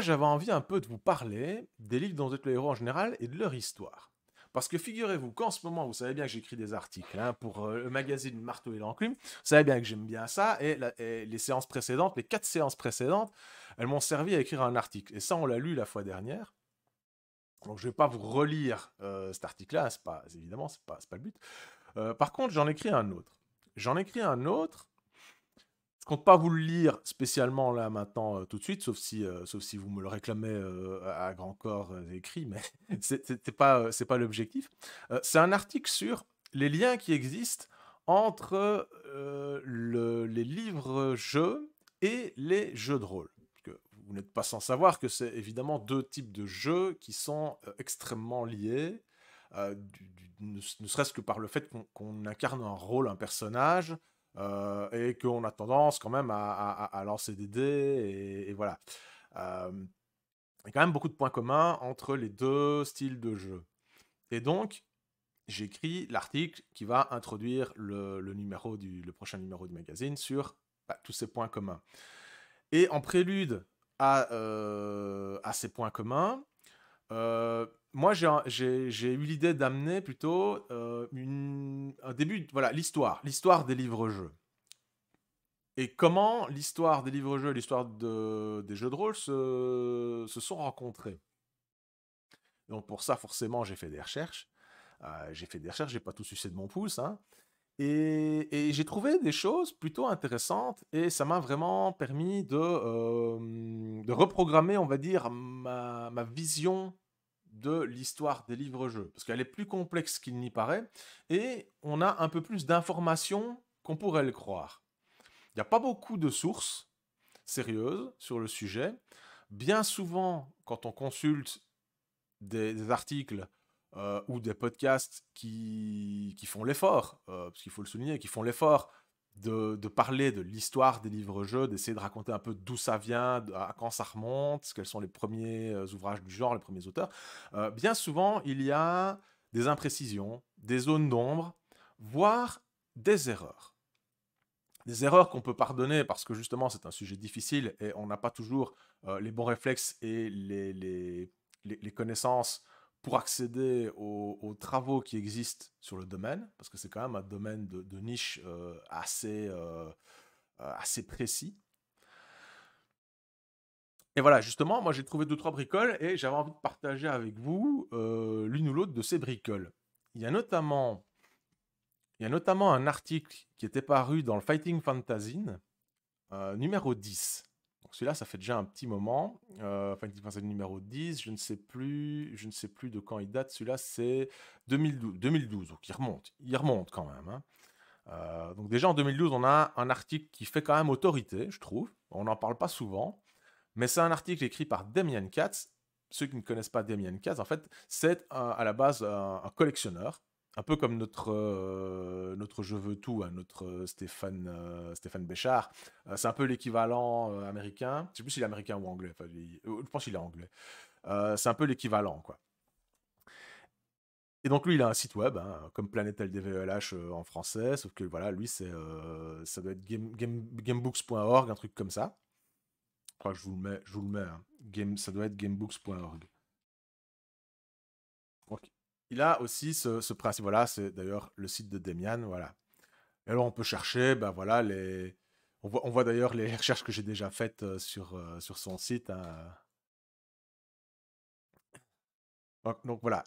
j'avais envie un peu de vous parler des livres dont vous êtes le héros en général et de leur histoire. Parce que figurez-vous qu'en ce moment, vous savez bien que j'écris des articles hein, pour euh, le magazine Marteau et l'Enclume, vous savez bien que j'aime bien ça, et, les séances précédentes, les quatre séances précédentes, elles m'ont servi à écrire un article. Et ça, on l'a lu la fois dernière. Donc je ne vais pas vous relire euh, cet article-là, hein, pas, évidemment, ce n'est pas, le but. Euh, par contre, j'en écris un autre. J'en écris un autre compte pas vous le lire spécialement là maintenant euh, tout de suite, sauf si, euh, sauf si vous me le réclamez euh, à grand corps écrit, mais c'est pas, c'est pas l'objectif. c'est un article sur les liens qui existent entre les livres-jeux et les jeux de rôle. vous n'êtes pas sans savoir que c'est évidemment deux types de jeux qui sont extrêmement liés, ne, serait-ce que par le fait qu'on incarne un rôle, un personnage, euh, et qu'on a tendance quand même à, lancer des dés, et, voilà. Euh, il y a quand même beaucoup de points communs entre les deux styles de jeu. Et donc, j'écris l'article qui va introduire le, numéro du, le prochain numéro du magazine sur bah, tous ces points communs. Et en prélude à, euh, à ces points communs, moi, j'ai eu l'idée d'amener plutôt euh, un début, voilà, l'histoire, l'histoire des livres-jeux. Et comment l'histoire des livres-jeux et l'histoire des jeux de rôle se, sont rencontrés. Donc pour ça, forcément, j'ai fait des recherches. Euh, j'ai fait des recherches, j'ai pas tout sucé de mon pouce. Hein. Et, j'ai trouvé des choses plutôt intéressantes et ça m'a vraiment permis de, euh, reprogrammer, on va dire, ma, ma vision de l'histoire des livres-jeux, parce qu'elle est plus complexe qu'il n'y paraît, et on a un peu plus d'informations qu'on pourrait le croire. Il n'y a pas beaucoup de sources sérieuses sur le sujet. Bien souvent, quand on consulte des, articles euh, ou des podcasts qui, font l'effort, euh, parce qu'il faut le souligner, qui font l'effort de, parler de l'histoire des livres-jeux, d'essayer de raconter un peu d'où ça vient, à quand ça remonte, quels sont les premiers euh, ouvrages du genre, les premiers auteurs, euh, bien souvent, il y a des imprécisions, des zones d'ombre, voire des erreurs. Des erreurs qu'on peut pardonner parce que justement c'est un sujet difficile et on n'a pas toujours euh, les bons réflexes et les, les, les connaissances pour accéder aux, travaux qui existent sur le domaine, parce que c'est quand même un domaine de, niche euh, assez, euh, euh, assez précis. Et voilà, justement, moi j'ai trouvé deux, trois bricoles et j'avais envie de partager avec vous l'une ou l'autre de ces bricoles. Il y a notamment, il y notamment un article qui était paru dans le Fighting Fantasy, numéro 10, celui-là, ça fait déjà un petit moment. Euh, Final numéro 10, je ne sais plus, je ne sais plus de quand il date. Celui-là, c'est 2012, 2012, donc il remonte, il remonte quand même. Hein. Euh, donc déjà en 2012, on a un article qui fait quand même autorité, je trouve. On n'en parle pas souvent, mais c'est un article écrit par Damien Katz. Ceux qui ne connaissent pas Damien Katz, en fait, c'est euh, à la base un collectionneur un peu comme notre, euh, notre Je veux tout, hein, notre euh, Stéphane, euh, Stéphane Béchard. c'est un peu l'équivalent américain. Je ne sais plus s'il est américain ou anglais. Enfin, je pense qu'il est anglais. c'est un peu l'équivalent, quoi. Et donc lui, il a un site web, hein, comme Planète e en français, sauf que voilà, lui, c'est, ça doit être game, game, gamebooks.org, un truc comme ça. je vous le mets, je vous le mets. Hein. Game, ça doit être gamebooks.org il a aussi ce, principe. Voilà, c'est d'ailleurs le site de Demian. Voilà. Et alors, on peut chercher, ben voilà, les... on voit, d'ailleurs les recherches que j'ai déjà faites euh, sur, euh, sur son site. Hein. Donc, voilà.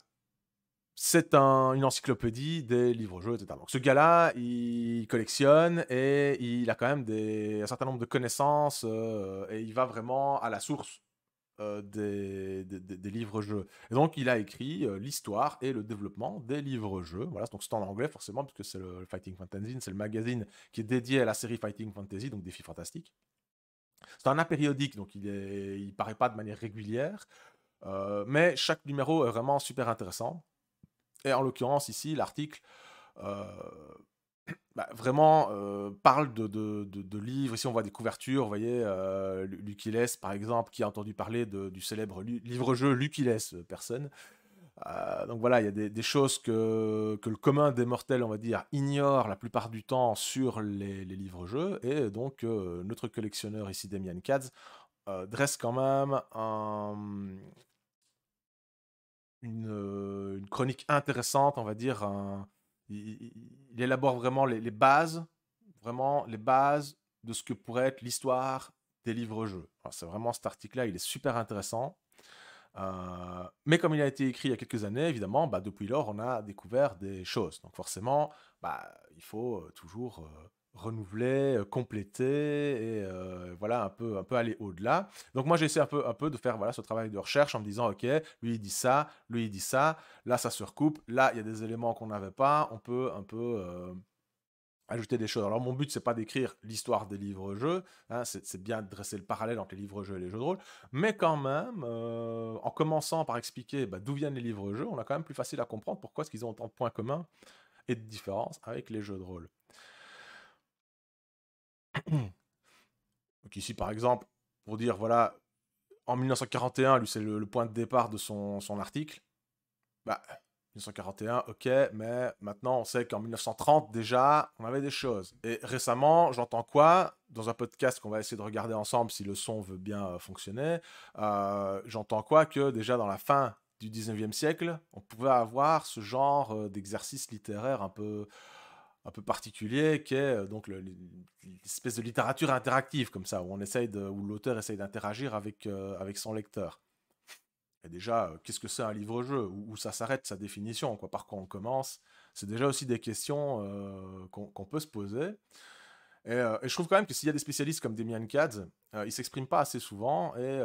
C'est une encyclopédie des livres-jeux, etc. Donc ce gars-là, il collectionne et il a quand même un certain nombre de connaissances euh, et il va vraiment à la source euh, des, livres-jeux. Et donc, il a écrit euh, l'histoire et le développement des livres-jeux. Voilà, donc c'est en anglais, forcément, parce que c'est le, Fighting Fantasy, c'est le magazine qui est dédié à la série Fighting Fantasy, donc filles Fantastiques. C'est un apériodique, donc il ne il paraît pas de manière régulière, euh, mais chaque numéro est vraiment super intéressant. Et en l'occurrence, ici, l'article. Euh, bah, vraiment euh, parle de, livres. Ici, on voit des couvertures. Vous voyez, euh, Lucky par exemple, qui a entendu parler du célèbre livre-jeu Lucky Less, euh, personne. Euh, donc voilà, il y a des, choses que, que, le commun des mortels, on va dire, ignore la plupart du temps sur les, livres-jeux. Et donc, notre collectionneur ici, Damian Katz, dresse quand même une, une, chronique intéressante, on va dire, un, il, élabore vraiment les, bases, vraiment les bases de ce que pourrait être l'histoire des livres-jeux. C'est vraiment cet article-là, il est super intéressant. Euh, mais comme il a été écrit il y a quelques années, évidemment, bah, depuis lors, on a découvert des choses. Donc forcément, bah, il faut euh, toujours euh, renouveler, euh, compléter et euh, voilà un peu un peu aller au-delà. Donc moi j'ai essayé un peu un peu de faire voilà ce travail de recherche en me disant OK, lui il dit ça, lui il dit ça, là ça se recoupe, là il y a des éléments qu'on n'avait pas, on peut un peu euh, ajouter des choses. Alors mon but c'est pas d'écrire l'histoire des livres-jeux, hein, c'est bien de dresser le parallèle entre les livres-jeux et les jeux de rôle, mais quand même en commençant par expliquer bah, d'où viennent les livres-jeux, on a quand même plus facile à comprendre pourquoi ce qu'ils ont autant de points communs et de différences avec les jeux de rôle. Mmh. Donc ici, par exemple, pour dire, voilà, en 1941, lui, c'est le, point de départ de son, son article. Bah, 1941, ok, mais maintenant on sait qu'en 1930 déjà, on avait des choses. Et récemment, j'entends quoi Dans un podcast qu'on va essayer de regarder ensemble si le son veut bien euh, fonctionner, euh, j'entends quoi que déjà dans la fin du 19e siècle, on pouvait avoir ce genre euh, d'exercice littéraire un peu, un peu particulier qui est euh, donc l'espèce de littérature interactive comme ça où on essaye de, où l'auteur essaye d'interagir avec euh, avec son lecteur. Et déjà, euh, qu'est-ce que c'est un livre-jeu où, ça s'arrête sa définition quoi, Par quoi on commence C'est déjà aussi des questions qu'on peut se poser. Et, je trouve quand même que s'il y a des spécialistes comme Damien Kadz, ils ils s'expriment pas assez souvent et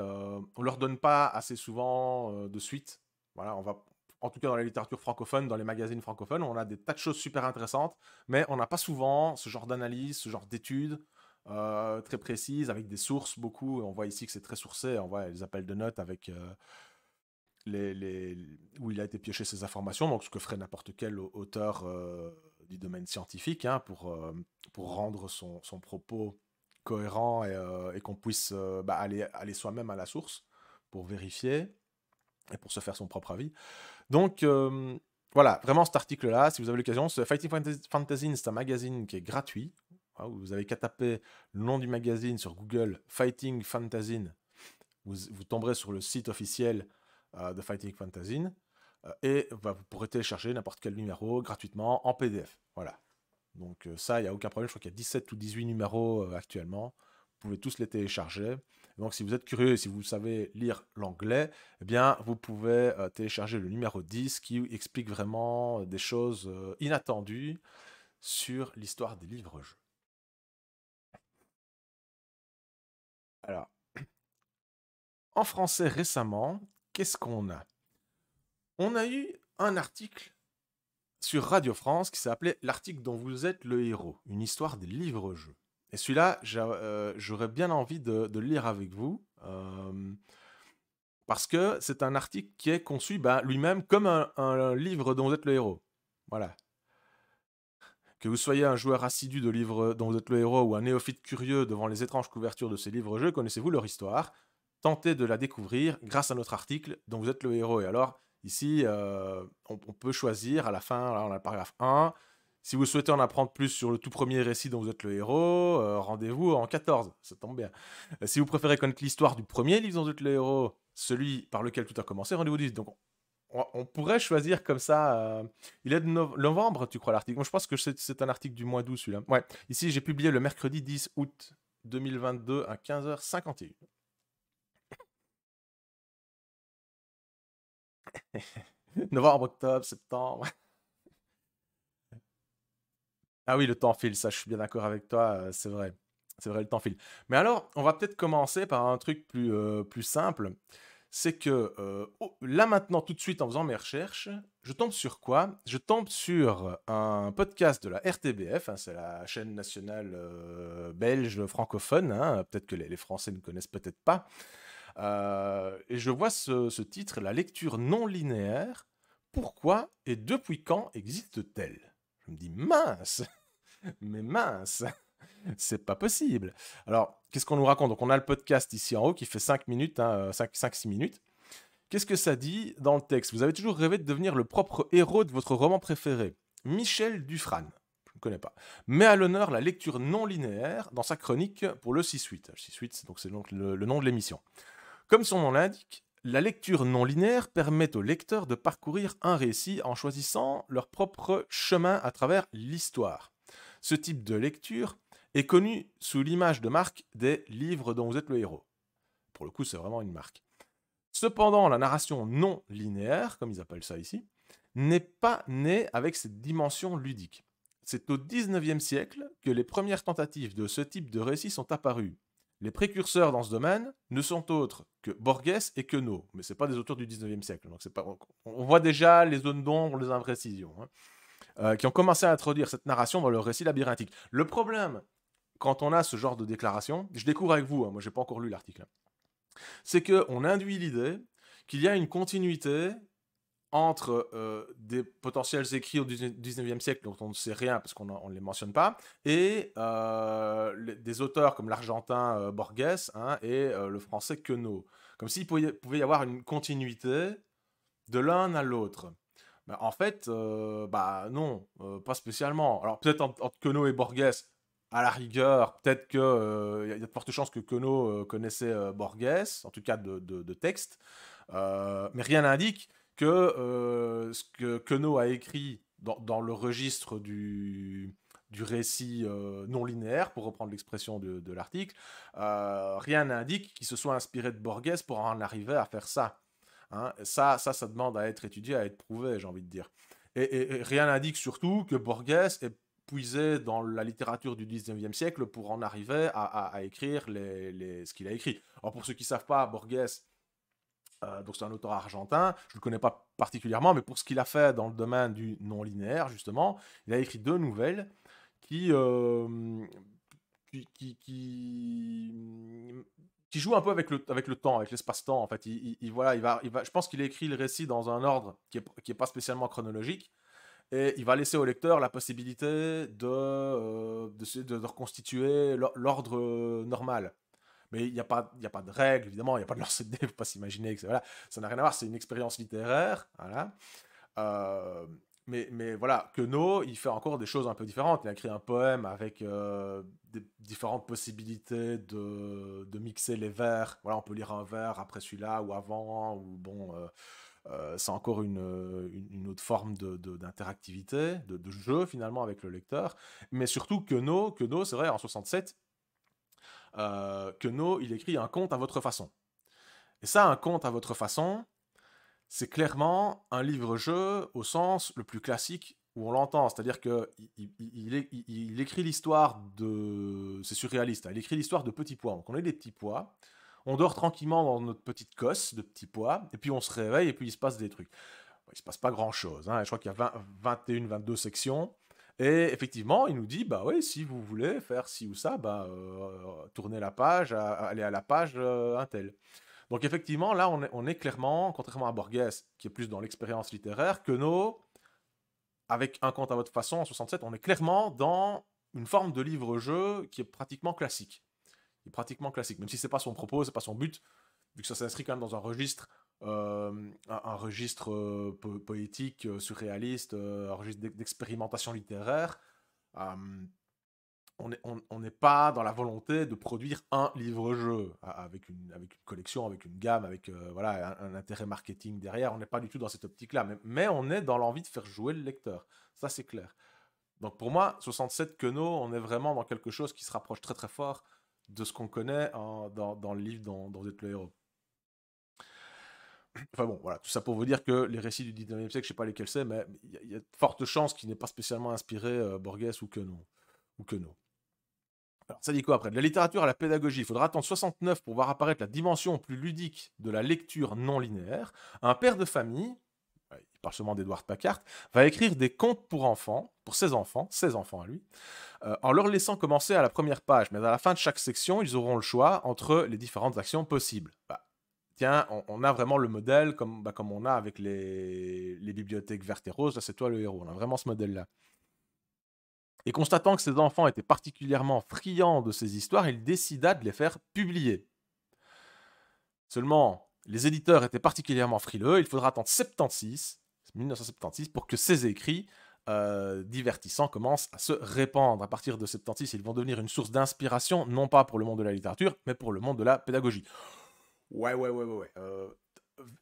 on leur donne pas assez souvent de suite. Voilà, on va, en tout cas dans la littérature francophone, dans les magazines francophones, on a des tas de choses super intéressantes, mais on n'a pas souvent ce genre d'analyse, ce genre d'études euh, très précises, avec des sources beaucoup. On voit ici que c'est très sourcé, on voit les appels de notes avec euh, les, où il a été pioché ses informations, donc ce que ferait n'importe quel auteur euh, du domaine scientifique hein, pour, pour rendre son, propos cohérent et, qu'on puisse bah, aller, aller soi-même à la source pour vérifier et pour se faire son propre avis. Donc euh, voilà, vraiment cet article-là, si vous avez l'occasion, ce Fighting Fantasy, c'est un magazine qui est gratuit. Hein, vous n'avez qu'à taper le nom du magazine sur Google, Fighting Fantasy. Vous, tomberez sur le site officiel euh, de Fighting Fantasy. Euh, et bah, vous pourrez télécharger n'importe quel numéro gratuitement en PDF. Voilà. Donc ça, il n'y a aucun problème. Je crois qu'il y a 17 ou 18 numéros actuellement pouvez tous les télécharger. Donc si vous êtes curieux et si vous savez lire l'anglais, eh bien vous pouvez euh, télécharger le numéro 10 qui explique vraiment euh, des choses euh, inattendues sur l'histoire des livres-jeux. Alors, en français récemment, qu'est-ce qu'on a On a eu un article sur Radio France qui s'appelait L'article dont vous êtes le héros, une histoire des livres-jeux. Et celui-là, euh, j'aurais bien envie de, le lire avec vous. Euh, parce que c'est un article qui est conçu ben, lui-même comme un, livre dont vous êtes le héros. Voilà, que vous soyez un joueur assidu de livres dont vous êtes le héros ou un néophyte curieux devant les étranges couvertures de ces livres-jeux, connaissez-vous leur histoire Tentez de la découvrir grâce à notre article dont vous êtes le héros. Et alors, ici, euh, on, peut choisir à la fin, on a le paragraphe 1, si vous souhaitez en apprendre plus sur le tout premier récit dont vous êtes le héros, euh, rendez-vous en 14, ça tombe bien. Euh, si vous préférez connaître l'histoire du premier livre dont vous êtes le héros, celui par lequel tout a commencé, rendez-vous 10. Donc on pourrait choisir comme ça. Euh, il est de novembre, tu crois, l'article. Moi, je pense que c'est un article du mois d'août, celui-là. Ouais. Ici, j'ai publié le mercredi 10 août 2022 à 15h51. novembre, octobre, septembre. Ah oui, le temps file, ça, je suis bien d'accord avec toi, euh, c'est vrai. C'est vrai, le temps file. Mais alors, on va peut-être commencer par un truc plus, euh, plus simple. C'est que euh, là maintenant, tout de suite, en faisant mes recherches, je tombe sur quoi Je tombe sur un podcast de la RTBF, hein, c'est la chaîne nationale belge francophone, hein, peut-être que les, Français ne connaissent peut-être pas. et je vois ce titre, la lecture non linéaire, pourquoi et depuis quand existe-t-elle je me dis mince, mais mince, c'est pas possible. Alors, qu'est-ce qu'on nous raconte Donc, on a le podcast ici en haut qui fait 5 minutes, 5-6 hein, euh, minutes. Qu'est-ce que ça dit dans le texte Vous avez toujours rêvé de devenir le propre héros de votre roman préféré. Michel Dufran, je ne connais pas, met à l'honneur la lecture non linéaire dans sa chronique pour le 6-8. 6-8, c'est donc, le nom de l'émission. Comme son nom l'indique, la lecture non linéaire permet aux lecteurs de parcourir un récit en choisissant leur propre chemin à travers l'histoire. Ce type de lecture est connu sous l'image de marque des livres dont vous êtes le héros. Pour le coup, c'est vraiment une marque. Cependant, la narration non linéaire, comme ils appellent ça ici, n'est pas née avec cette dimension ludique. C'est au 19e siècle que les premières tentatives de ce type de récit sont apparues, les précurseurs dans ce domaine ne sont autres que Borges et Queneau, mais ce pas des auteurs du 19e siècle. Donc pas, on, voit déjà les zones d'ombre, les imprécisions, hein, euh, qui ont commencé à introduire cette narration dans le récit labyrinthique. Le problème, quand on a ce genre de déclaration, je découvre avec vous, moi hein, moi j'ai pas encore lu l'article, hein, c'est c'est qu'on induit l'idée qu'il y a une continuité entre euh, des potentiels écrits au 19e siècle dont on ne sait rien parce qu'on ne les mentionne pas, et euh, des auteurs comme l'argentin euh, Borges hein, et le français Queneau. Comme s'il pouvait, pouvait, y avoir une continuité de l'un à l'autre. Ben, en fait, bah non, pas spécialement. Alors peut-être entre, Queneau et Borges, à la rigueur, peut-être qu'il y a de fortes chances que Queneau connaissait Borges, en tout cas de, de texte, mais rien n'indique que euh, ce que Queneau a écrit dans, le registre du, du récit euh, non linéaire, pour reprendre l'expression de, l'article, euh, rien n'indique qu'il se soit inspiré de Borges pour en arriver à faire ça. Hein. ça, ça, ça demande à être étudié, à être prouvé, j'ai envie de dire. Et, rien n'indique surtout que Borges est puisé dans la littérature du 19e siècle pour en arriver à, écrire les, ce qu'il a écrit. Alors pour ceux qui ne savent pas, Borges, euh, donc c'est un auteur argentin, je ne le connais pas particulièrement, mais pour ce qu'il a fait dans le domaine du non-linéaire, justement, il a écrit deux nouvelles euh, qui, qui, qui, jouent un peu avec le, avec le temps, avec l'espace-temps. En fait, il, voilà, il va, il va, je pense qu'il écrit le récit dans un ordre qui n'est pas spécialement chronologique, et il va laisser au lecteur la possibilité de, euh, de, de, reconstituer l'ordre normal. Mais il n'y a, pas, a pas de règles, évidemment, il n'y a pas de lancer de il ne faut pas s'imaginer que voilà, ça n'a rien à voir, c'est une expérience littéraire. Voilà. Euh, mais, mais, voilà, Queneau, il fait encore des choses un peu différentes. Il a écrit un poème avec euh, des différentes possibilités de, de, mixer les vers. Voilà, on peut lire un vers après celui-là ou avant, ou bon, euh, c'est encore une, une, autre forme d'interactivité, de, de, de, jeu finalement avec le lecteur. Mais surtout, Queneau c'est vrai, en 67, euh, que No, il écrit un conte à votre façon. Et ça, un conte à votre façon, c'est clairement un livre-jeu au sens le plus classique où on l'entend, c'est-à-dire qu'il il, écrit l'histoire de, c'est surréaliste, hein, il écrit l'histoire de petits pois. Donc on est des petits pois, on dort tranquillement dans notre petite cosse de petits pois, et puis on se réveille et puis il se passe des trucs. Il il se passe pas grand-chose. Hein, je crois qu'il y a 20, 21, 22 sections. Et effectivement, il nous dit, bah oui, si vous voulez faire ci ou ça, bah euh, tournez la page, allez à la page un euh, Intel. Donc effectivement, là, on est, on est, clairement, contrairement à Borges, qui est plus dans l'expérience littéraire, que nos, avec un compte à votre façon, en 67, on est clairement dans une forme de livre-jeu qui est pratiquement classique. Il est pratiquement classique, même si c'est pas son propos, c'est pas son but, vu que ça s'inscrit quand même dans un registre euh, un, registre euh, poétique, euh, surréaliste, un registre d'expérimentation littéraire. on n'est pas dans la volonté de produire un livre-jeu avec une, collection, avec une gamme, avec voilà, un, intérêt marketing derrière. On n'est pas du tout dans cette optique-là, mais, on est dans l'envie de faire jouer le lecteur. Ça, c'est clair. Donc pour moi, 67 Queneau, on est vraiment dans quelque chose qui se rapproche très très fort de ce qu'on connaît dans, le livre dans dont vous Enfin bon, voilà, tout ça pour vous dire que les récits du 19e siècle, je ne sais pas lesquels c'est, mais il y, a de fortes chances qu'il n'ait pas spécialement inspiré euh, Borges ou Queneau. Ou Alors, ça dit quoi après De la littérature à la pédagogie, il faudra attendre 69 pour voir apparaître la dimension plus ludique de la lecture non linéaire. Un père de famille, il parle seulement d'Edward Packard, va écrire des contes pour enfants, pour ses enfants, ses enfants à lui, euh, en leur laissant commencer à la première page. Mais à la fin de chaque section, ils auront le choix entre les différentes actions possibles. Bah, tiens, on, a vraiment le modèle comme, bah, comme on a avec les, les bibliothèques vertes et roses, là c'est toi le héros, on a vraiment ce modèle-là. Et constatant que ses enfants étaient particulièrement friands de ces histoires, il décida de les faire publier. Seulement, les éditeurs étaient particulièrement frileux, il faudra attendre 76, 1976 pour que ces écrits euh, divertissants commencent à se répandre. À partir de 76, ils vont devenir une source d'inspiration, non pas pour le monde de la littérature, mais pour le monde de la pédagogie. Ouais, ouais, ouais, ouais. Euh,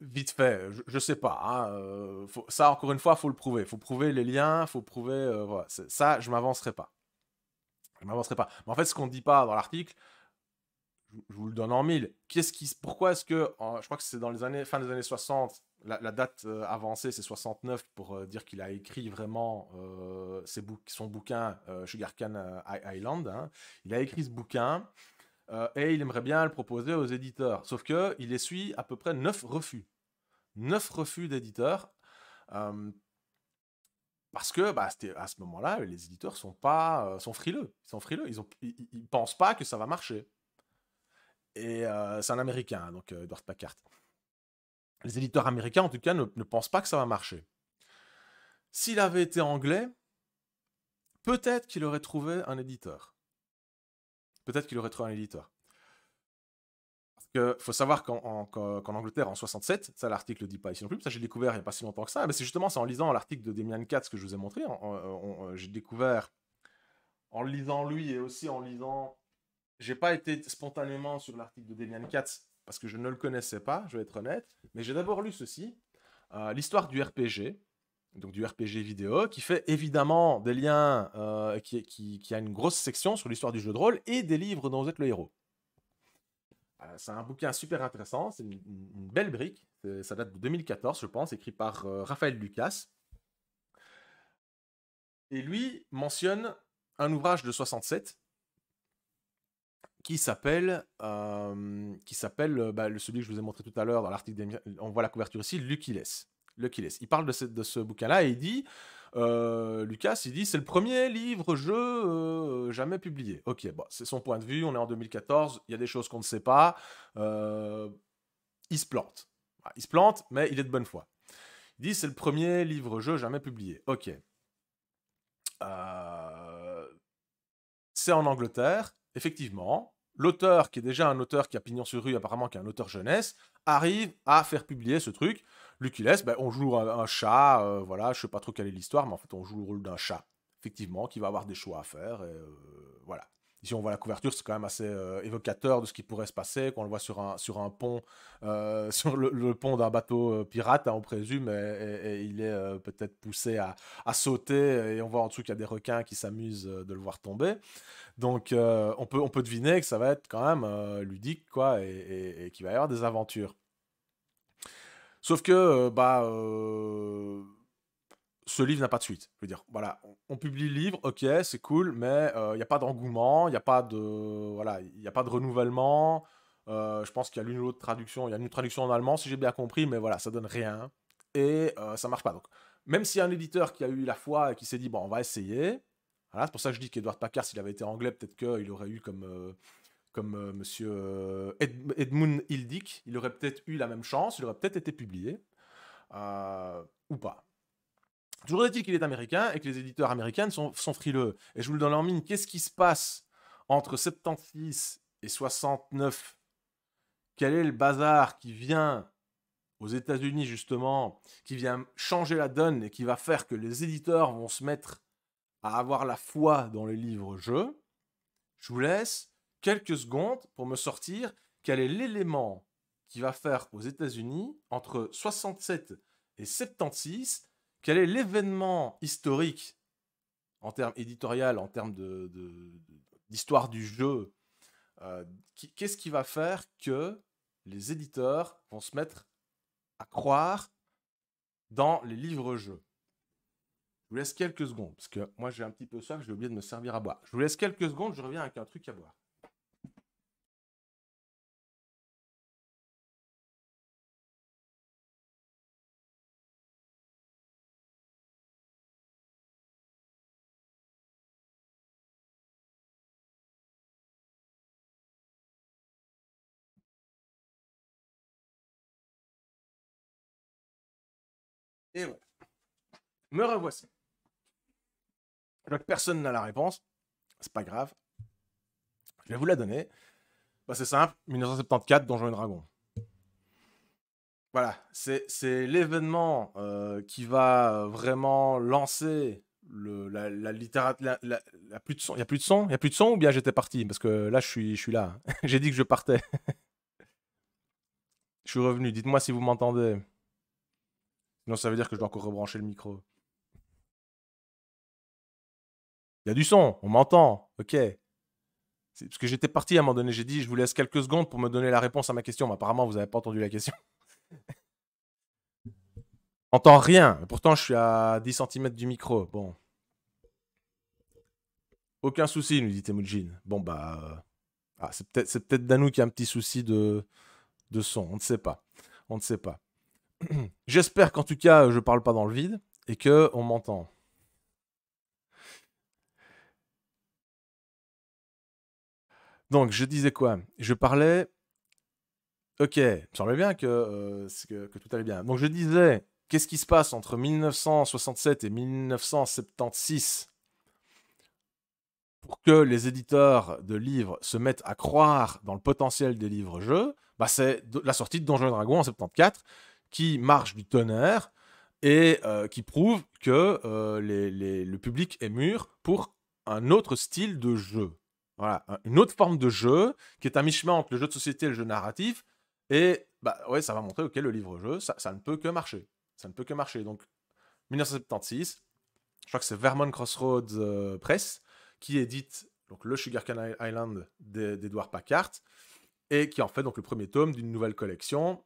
vite fait, je, ne sais pas. Hein, euh, ça, encore une fois, faut le prouver. Faut prouver les liens, faut prouver. Euh, ça, je m'avancerai pas. Je m'avancerai pas. Mais en fait, ce qu'on ne dit pas dans l'article, je, vous le donne en mille. Qu'est-ce qui, pourquoi est-ce que, je crois que c'est dans les années fin des années 60, la, date avancée c'est 69 pour dire qu'il a écrit vraiment ses son bouquin Sugar Can Island. Hein. Il a écrit ce bouquin. Euh, et il aimerait bien le proposer aux éditeurs. Sauf qu'il essuie à peu près neuf refus. Neuf refus d'éditeurs. Euh, parce que bah, à ce moment-là, les éditeurs sont pas euh, sont frileux, ils sont frileux, ils, ont, pensent pas que ça va marcher. Et c'est un Américain, donc Edward Packard. Les éditeurs américains, en tout cas, ne pensent pas que ça va marcher. S'il avait été anglais, peut-être qu'il aurait trouvé un éditeur peut-être qu'il aurait trouvé un éditeur. Parce que faut savoir qu'en Angleterre, en 67, ça l'article ne dit pas ici non plus, ça j'ai découvert il n'y a pas si longtemps que ça, mais c'est justement en lisant l'article de Demian Katz que je vous ai montré, j'ai découvert, en lisant lui et aussi en lisant, j'ai pas été spontanément sur l'article de Demian Katz, parce que je ne le connaissais pas, je vais être honnête, mais j'ai d'abord lu ceci, euh, l'histoire du RPG, donc du RPG vidéo, qui fait évidemment des liens, euh, qui, a une grosse section sur l'histoire du jeu de rôle et des livres dont vous êtes le héros. Euh, c'est un bouquin super intéressant, c'est une, belle brique, ça date de 2014 je pense, écrit par euh, Raphaël Lucas. Et lui mentionne un ouvrage de 67 qui s'appelle, qui s'appelle bah, celui que je vous ai montré tout à l'heure dans l'article, on voit la couverture ici, Lucky Less il parle de ce, bouquin-là et il dit euh, Lucas, il dit c'est le premier livre-jeu euh, jamais publié. Ok, c'est son point de vue, on est en 2014, il y a des choses qu'on ne sait pas. Euh, il se plante. Il se plante, mais il est de bonne foi. Il dit c'est le premier livre-jeu jamais publié. Ok. c'est en Angleterre, effectivement. L'auteur, qui est déjà un auteur qui a pignon sur rue, apparemment qui est un auteur jeunesse, arrive à faire publier ce truc. Lucky ben, on joue un, chat, euh, voilà, je sais pas trop quelle est l'histoire, mais en fait, on joue le rôle d'un chat, effectivement, qui va avoir des choix à faire, euh, voilà. Ici, on voit la couverture, c'est quand même assez euh, évocateur de ce qui pourrait se passer, qu'on le voit sur un, pont, sur le, pont d'un bateau pirate, hein, on présume, et, il est peut-être poussé à, sauter, et on voit en dessous qu'il y a des requins qui s'amusent de le voir tomber. Donc, on, peut, deviner que ça va être quand même ludique, quoi, et, et qu'il va y avoir des aventures. Sauf que, euh, bah, euh, ce livre n'a pas de suite. Je veux dire, voilà, on, publie le livre, ok, c'est cool, mais il euh, n'y a pas d'engouement, il n'y a pas de, voilà, il n'y a pas de renouvellement. je pense qu'il y a l'une ou l'autre traduction, il y a une traduction en allemand, si j'ai bien compris, mais voilà, ça donne rien et ça marche pas. Donc, même a un éditeur qui a eu la foi et qui s'est dit bon, on va essayer, voilà, c'est pour ça que je dis qu'Edward Packard, s'il avait été anglais, peut-être qu'il aurait eu comme comme euh, monsieur euh, Edmund Hildick, il aurait peut-être eu la même chance, il aurait peut-être été publié, euh, ou pas. Toujours est-il qu'il est américain et que les éditeurs américains sont, sont frileux. Et je vous le donne en mine, qu'est-ce qui se passe entre 76 et 69 Quel est le bazar qui vient aux États-Unis, justement, qui vient changer la donne et qui va faire que les éditeurs vont se mettre à avoir la foi dans les livres-jeux Je vous laisse quelques secondes pour me sortir quel est l'élément qui va faire aux États-Unis entre 67 et 76, quel est l'événement historique en termes éditorial, en termes d'histoire de, du jeu, euh, qu'est-ce qui va faire que les éditeurs vont se mettre à croire dans les livres-jeux Je vous laisse quelques secondes, parce que moi j'ai un petit peu soif, j'ai oublié de me servir à boire. Je vous laisse quelques secondes, je reviens avec un truc à boire. Et voilà. Me revoici. Je vois que personne n'a la réponse. C'est pas grave. Je vais vous la donner. Bah, c'est simple, 1974, Donjons et Dragon. Voilà, c'est l'événement euh, qui va euh, vraiment lancer la, littérature. La, plus Il n'y a plus de son Il n'y a plus de son ou bien j'étais parti Parce que là, je suis, je suis là. J'ai dit que je partais. je suis revenu. Dites-moi si vous m'entendez. Non, ça veut dire que je dois encore rebrancher le micro. Il y a du son, on m'entend, ok. Parce que j'étais parti à un moment donné, j'ai dit je vous laisse quelques secondes pour me donner la réponse à ma question, mais apparemment vous n'avez pas entendu la question. Entends rien, pourtant je suis à 10 cm du micro, bon. Aucun souci, nous dit Temujin. Bon bah... Euh, ah, c'est peut-être Danou qui a un petit souci de, de son, on ne sait pas. On ne sait pas. J'espère qu'en tout cas, je parle pas dans le vide et que on m'entend. Donc, je disais quoi Je parlais. Ok, il me semblait bien euh, que, tout allait bien. Donc, je disais, qu'est-ce qui se passe entre 1967 et 1976 pour que les éditeurs de livres se mettent à croire dans le potentiel des livres-jeux bah, C'est la sortie de Donjons et Dragons en 74 qui marche du tonnerre et euh, qui prouve que euh, le public est mûr pour un autre style de jeu. Voilà, une autre forme de jeu qui est un mi-chemin entre le jeu de société et le jeu narratif. Et bah ouais, ça va montrer, ok, le livre-jeu, ça, ne peut que marcher. Ça ne peut que marcher. Donc, 1976, je crois que c'est Vermont Crossroads euh, Press qui édite donc, le Sugarcane Island d'Edward Packard et qui en fait donc le premier tome d'une nouvelle collection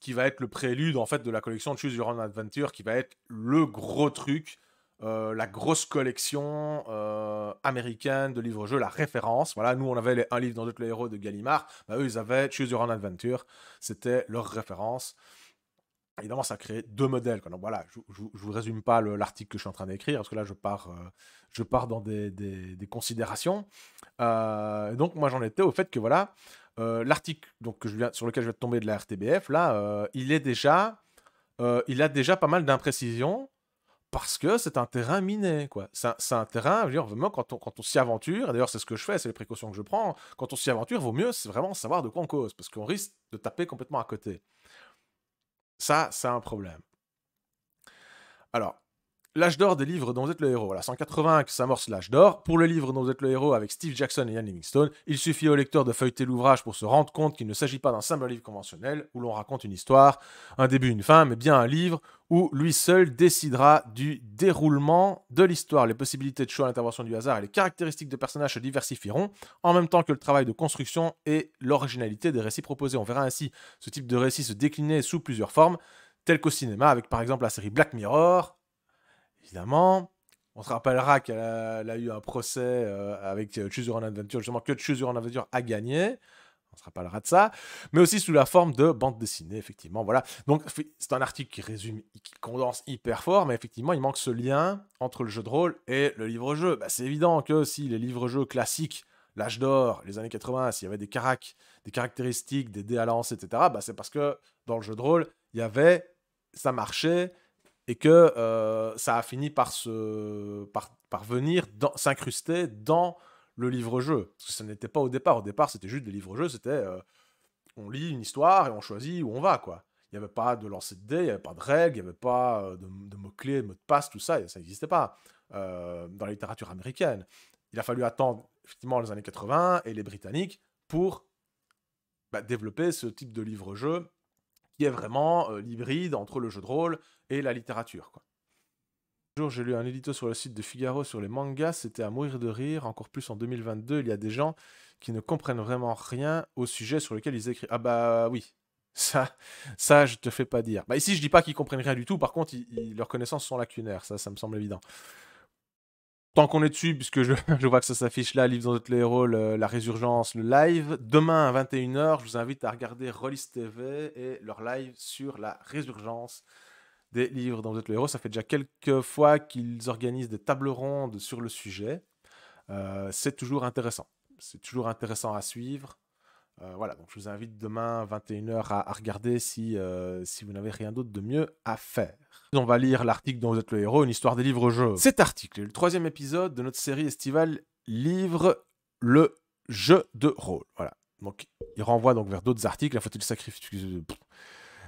qui va être le prélude en fait de la collection Choose Your Own Adventure, qui va être le gros truc, euh, la grosse collection euh, américaine de livres-jeux, la référence. Voilà, nous on avait Un livre dans D'autres les héros de Gallimard, bah, eux ils avaient Choose Your Own Adventure, c'était leur référence. Évidemment, ça crée deux modèles. Donc voilà, je ne vous résume pas l'article que je suis en train d'écrire, parce que là, je pars, euh, je pars dans des, des, des considérations. donc, moi, j'en étais au fait que, voilà, euh, l'article donc, je viens, sur lequel je vais tomber de la RTBF, là, euh, il, est déjà, euh, il a déjà pas mal d'imprécisions parce que c'est un terrain miné. quoi. C'est un, terrain, vraiment, quand on, quand on s'y aventure, d'ailleurs c'est ce que je fais, c'est les précautions que je prends, quand on s'y aventure, vaut mieux vraiment savoir de quoi on cause, parce qu'on risque de taper complètement à côté. Ça, c'est un problème. Alors, L'âge d'or des livres dont vous êtes le héros. Voilà, 180 que s'amorce l'âge d'or. Pour le livre dont vous êtes le héros avec Steve Jackson et Ian Livingstone, il suffit au lecteur de feuilleter l'ouvrage pour se rendre compte qu'il ne s'agit pas d'un simple livre conventionnel où l'on raconte une histoire, un début, une fin, mais bien un livre où lui seul décidera du déroulement de l'histoire. Les possibilités de choix, l'intervention du hasard et les caractéristiques de personnages se diversifieront, en même temps que le travail de construction et l'originalité des récits proposés. On verra ainsi ce type de récit se décliner sous plusieurs formes, tel qu'au cinéma avec par exemple la série Black Mirror, évidemment. On se rappellera qu'elle a, eu un procès euh, avec euh, Choose Your Own Adventure, justement, que Choose Your Own Adventure a gagné. On se rappellera de ça. Mais aussi sous la forme de bande dessinée, effectivement. Voilà. Donc, c'est un article qui résume, qui condense hyper fort, mais effectivement, il manque ce lien entre le jeu de rôle et le livre-jeu. Bah, c'est évident que si les livres-jeux classiques l'âge d'or, les années 80, s'il y avait des des caractéristiques, des dés à etc., bah c'est parce que dans le jeu de rôle, il y avait, ça marchait, et que euh, ça a fini par, se, par, venir s'incruster dans le livre-jeu. Parce que ça n'était pas au départ. Au départ, c'était juste des livres-jeux, c'était euh, on lit une histoire et on choisit où on va, quoi. Il n'y avait pas de lancer de dés, il n'y avait pas de règles, il n'y avait pas euh, de, mots-clés, de mots de passe, tout ça, ça n'existait pas dans la littérature américaine. Il a fallu attendre effectivement les années 80 et les Britanniques pour bah, développer ce type de livre-jeu qui est vraiment l'hybride entre le jeu de rôle et la littérature. Un jour, j'ai lu un édito sur le site de Figaro sur les mangas, c'était à mourir de rire, encore plus en 2022, il y a des gens qui ne comprennent vraiment rien au sujet sur lequel ils écrivent. Ah bah oui, ça, ça, je te fais pas dire. Bah ici, je dis pas qu'ils comprennent rien du tout. Par contre, leurs connaissances sont lacunaires. Ça, ça me semble évident. Tant qu'on est dessus, puisque je, je vois que ça s'affiche là, Livre dans les héros, euh, la résurgence, le live. Demain à 21h, je vous invite à regarder Rollis TV et leur live sur la résurgence des livres dans d'autres héros. Ça fait déjà quelques fois qu'ils organisent des tables rondes sur le sujet. Euh, c'est toujours intéressant. C'est toujours intéressant à suivre. Euh, voilà, donc je vous invite demain 21h à, regarder si, si vous n'avez rien d'autre de mieux à faire on va lire l'article dont vous êtes le héros, une histoire des livres-jeux. Cet article est le troisième épisode de notre série estivale Livre le jeu de rôle. Voilà. Donc, il renvoie donc vers d'autres articles. Faut-il sacrifier...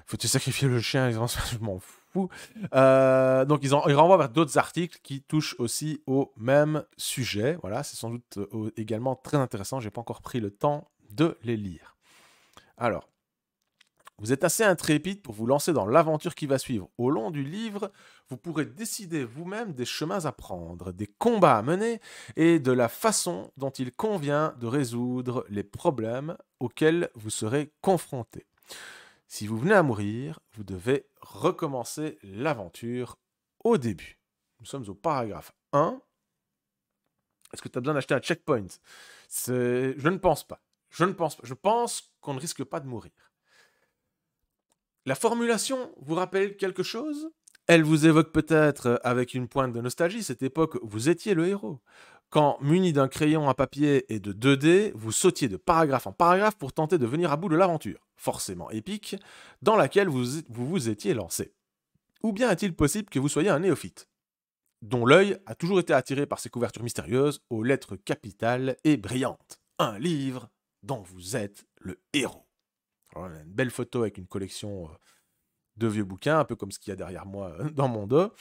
Faut sacrifier le chien Je m'en fous. Euh, donc, ils, en... ils, vers d'autres articles qui touchent aussi au même sujet. Voilà, c'est sans doute euh, également très intéressant. J'ai pas encore pris le temps de les lire. Alors, vous êtes assez intrépide pour vous lancer dans l'aventure qui va suivre. Au long du livre, vous pourrez décider vous-même des chemins à prendre, des combats à mener et de la façon dont il convient de résoudre les problèmes auxquels vous serez confronté. Si vous venez à mourir, vous devez recommencer l'aventure au début. Nous sommes au paragraphe 1. Est-ce que tu as besoin d'acheter un checkpoint Je ne pense pas. Je ne pense pas. Je pense qu'on ne risque pas de mourir. La formulation vous rappelle quelque chose Elle vous évoque peut-être euh, avec une pointe de nostalgie cette époque où vous étiez le héros. Quand, muni d'un crayon à papier et de 2D, vous sautiez de paragraphe en paragraphe pour tenter de venir à bout de l'aventure, forcément épique, dans laquelle vous vous, étiez lancé. Ou bien est-il possible que vous soyez un néophyte dont l'œil a toujours été attiré par ces couvertures mystérieuses aux lettres capitales et brillantes. Un livre dont vous êtes le héros une belle photo avec une collection euh, de vieux bouquins, un peu comme ce qu'il y a derrière moi euh, dans mon dos.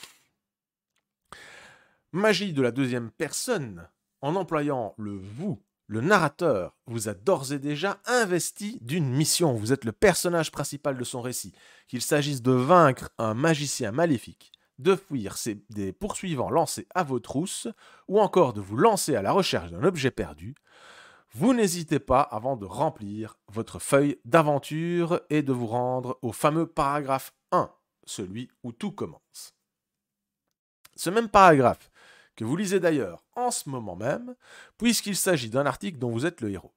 Magie de la deuxième personne, en employant le vous, le narrateur, vous a d'ores et déjà investi d'une mission. Vous êtes le personnage principal de son récit. Qu'il s'agisse de vaincre un magicien maléfique, de fuir des poursuivants lancés à vos trousses, ou encore de vous lancer à la recherche d'un objet perdu, vous n'hésitez pas avant de remplir votre feuille d'aventure et de vous rendre au fameux paragraphe 1, celui où tout commence. Ce même paragraphe que vous lisez d'ailleurs en ce moment même, puisqu'il s'agit d'un article dont vous êtes le héros.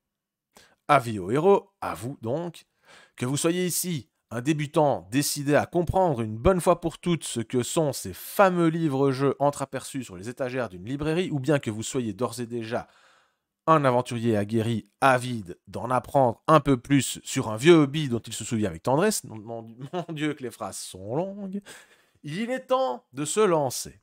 Avis au héros, à vous donc, que vous soyez ici un débutant décidé à comprendre une bonne fois pour toutes ce que sont ces fameux livres-jeux aperçus sur les étagères d'une librairie, ou bien que vous soyez d'ores et déjà un aventurier aguerri, avide d'en apprendre un peu plus sur un vieux hobby dont il se souvient avec tendresse. Mon, Dieu, que les phrases sont longues. Il est temps de se lancer.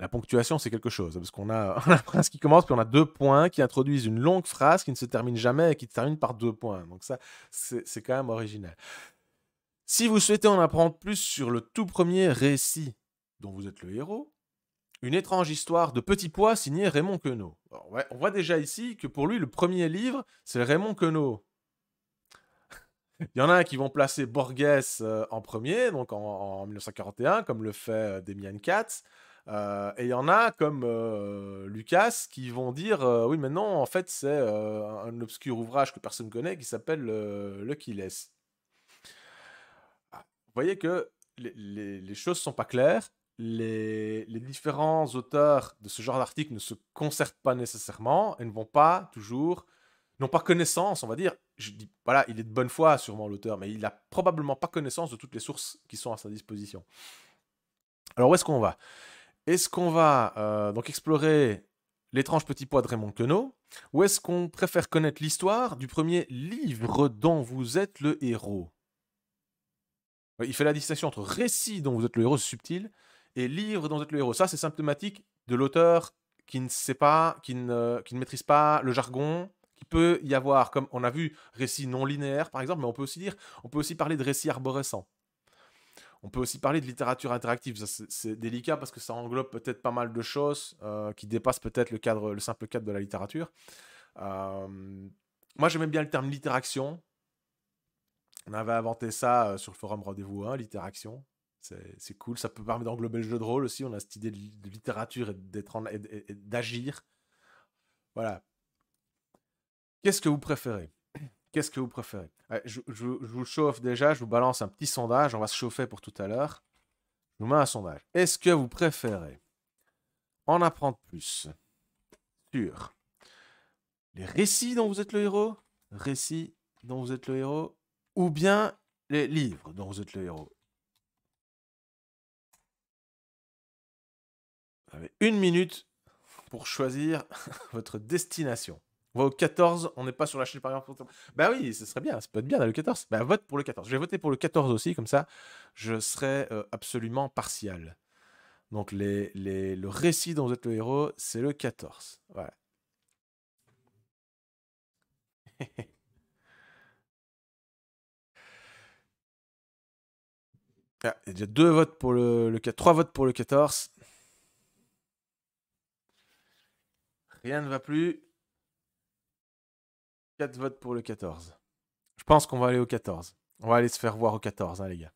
La ponctuation, c'est quelque chose, hein, parce qu'on a, prince qui commence, puis on a deux points qui introduisent une longue phrase qui ne se termine jamais et qui se termine par deux points. Donc ça, c'est quand même original. Si vous souhaitez en apprendre plus sur le tout premier récit dont vous êtes le héros, une étrange histoire de petits pois signée Raymond Queneau. on voit déjà ici que pour lui, le premier livre, c'est Raymond Queneau. Il y en a qui vont placer Borges euh, en premier, donc en, 1941, comme le fait euh, Damien Katz. Euh, et il y en a comme Lucas qui vont dire oui mais non en fait c'est un obscur ouvrage que personne connaît qui s'appelle Le Quiles. Ah, vous voyez que les, les choses sont pas claires les, différents auteurs de ce genre d'articles ne se concertent pas nécessairement et ne vont pas toujours, n'ont pas connaissance, on va dire. Je dis, voilà, il est de bonne foi sûrement l'auteur, mais il n'a probablement pas connaissance de toutes les sources qui sont à sa disposition. Alors où est-ce qu'on va Est-ce qu'on va euh, donc explorer l'étrange petit poids de Raymond Queneau ou est-ce qu'on préfère connaître l'histoire du premier livre dont vous êtes le héros Il fait la distinction entre récit dont vous êtes le héros subtil et livre dans être le héros. Ça, c'est symptomatique de l'auteur qui ne sait pas, qui ne, qui ne maîtrise pas le jargon, qui peut y avoir, comme on a vu, récit non linéaire par exemple, mais on peut aussi dire, on peut aussi parler de récit arborescent. On peut aussi parler de littérature interactive. C'est délicat parce que ça englobe peut-être pas mal de choses euh, qui dépassent peut-être le cadre, le simple cadre de la littérature. Euh, moi, j'aime bien le terme littération. On avait inventé ça euh, sur le forum Rendez-vous 1, littéraction c'est cool. Ça peut permettre d'englober le jeu de rôle aussi. On a cette idée de littérature et d'agir. Voilà. Qu'est-ce que vous préférez Qu'est-ce que vous préférez je, je, vous chauffe déjà. Je vous balance un petit sondage. On va se chauffer pour tout à l'heure. Je vous mets un sondage. Est-ce que vous préférez en apprendre plus sur les récits dont vous êtes le héros Récits dont vous êtes le héros Ou bien les livres dont vous êtes le héros avez une minute pour choisir votre destination. On va au 14, on n'est pas sur la chaîne par exemple. Bah oui, ce serait bien, ça peut être bien le 14. Bah vote pour le 14. Je vais voter pour le 14 aussi, comme ça, je serai euh, absolument partial. Donc les, les, le récit dont vous êtes le héros, c'est le 14. Voilà. Ah, il y a deux votes pour le, 14, 3 votes pour le 14. Rien ne va plus. 4 votes pour le 14. Je pense qu'on va aller au 14. On va aller se faire voir au 14, hein, les gars.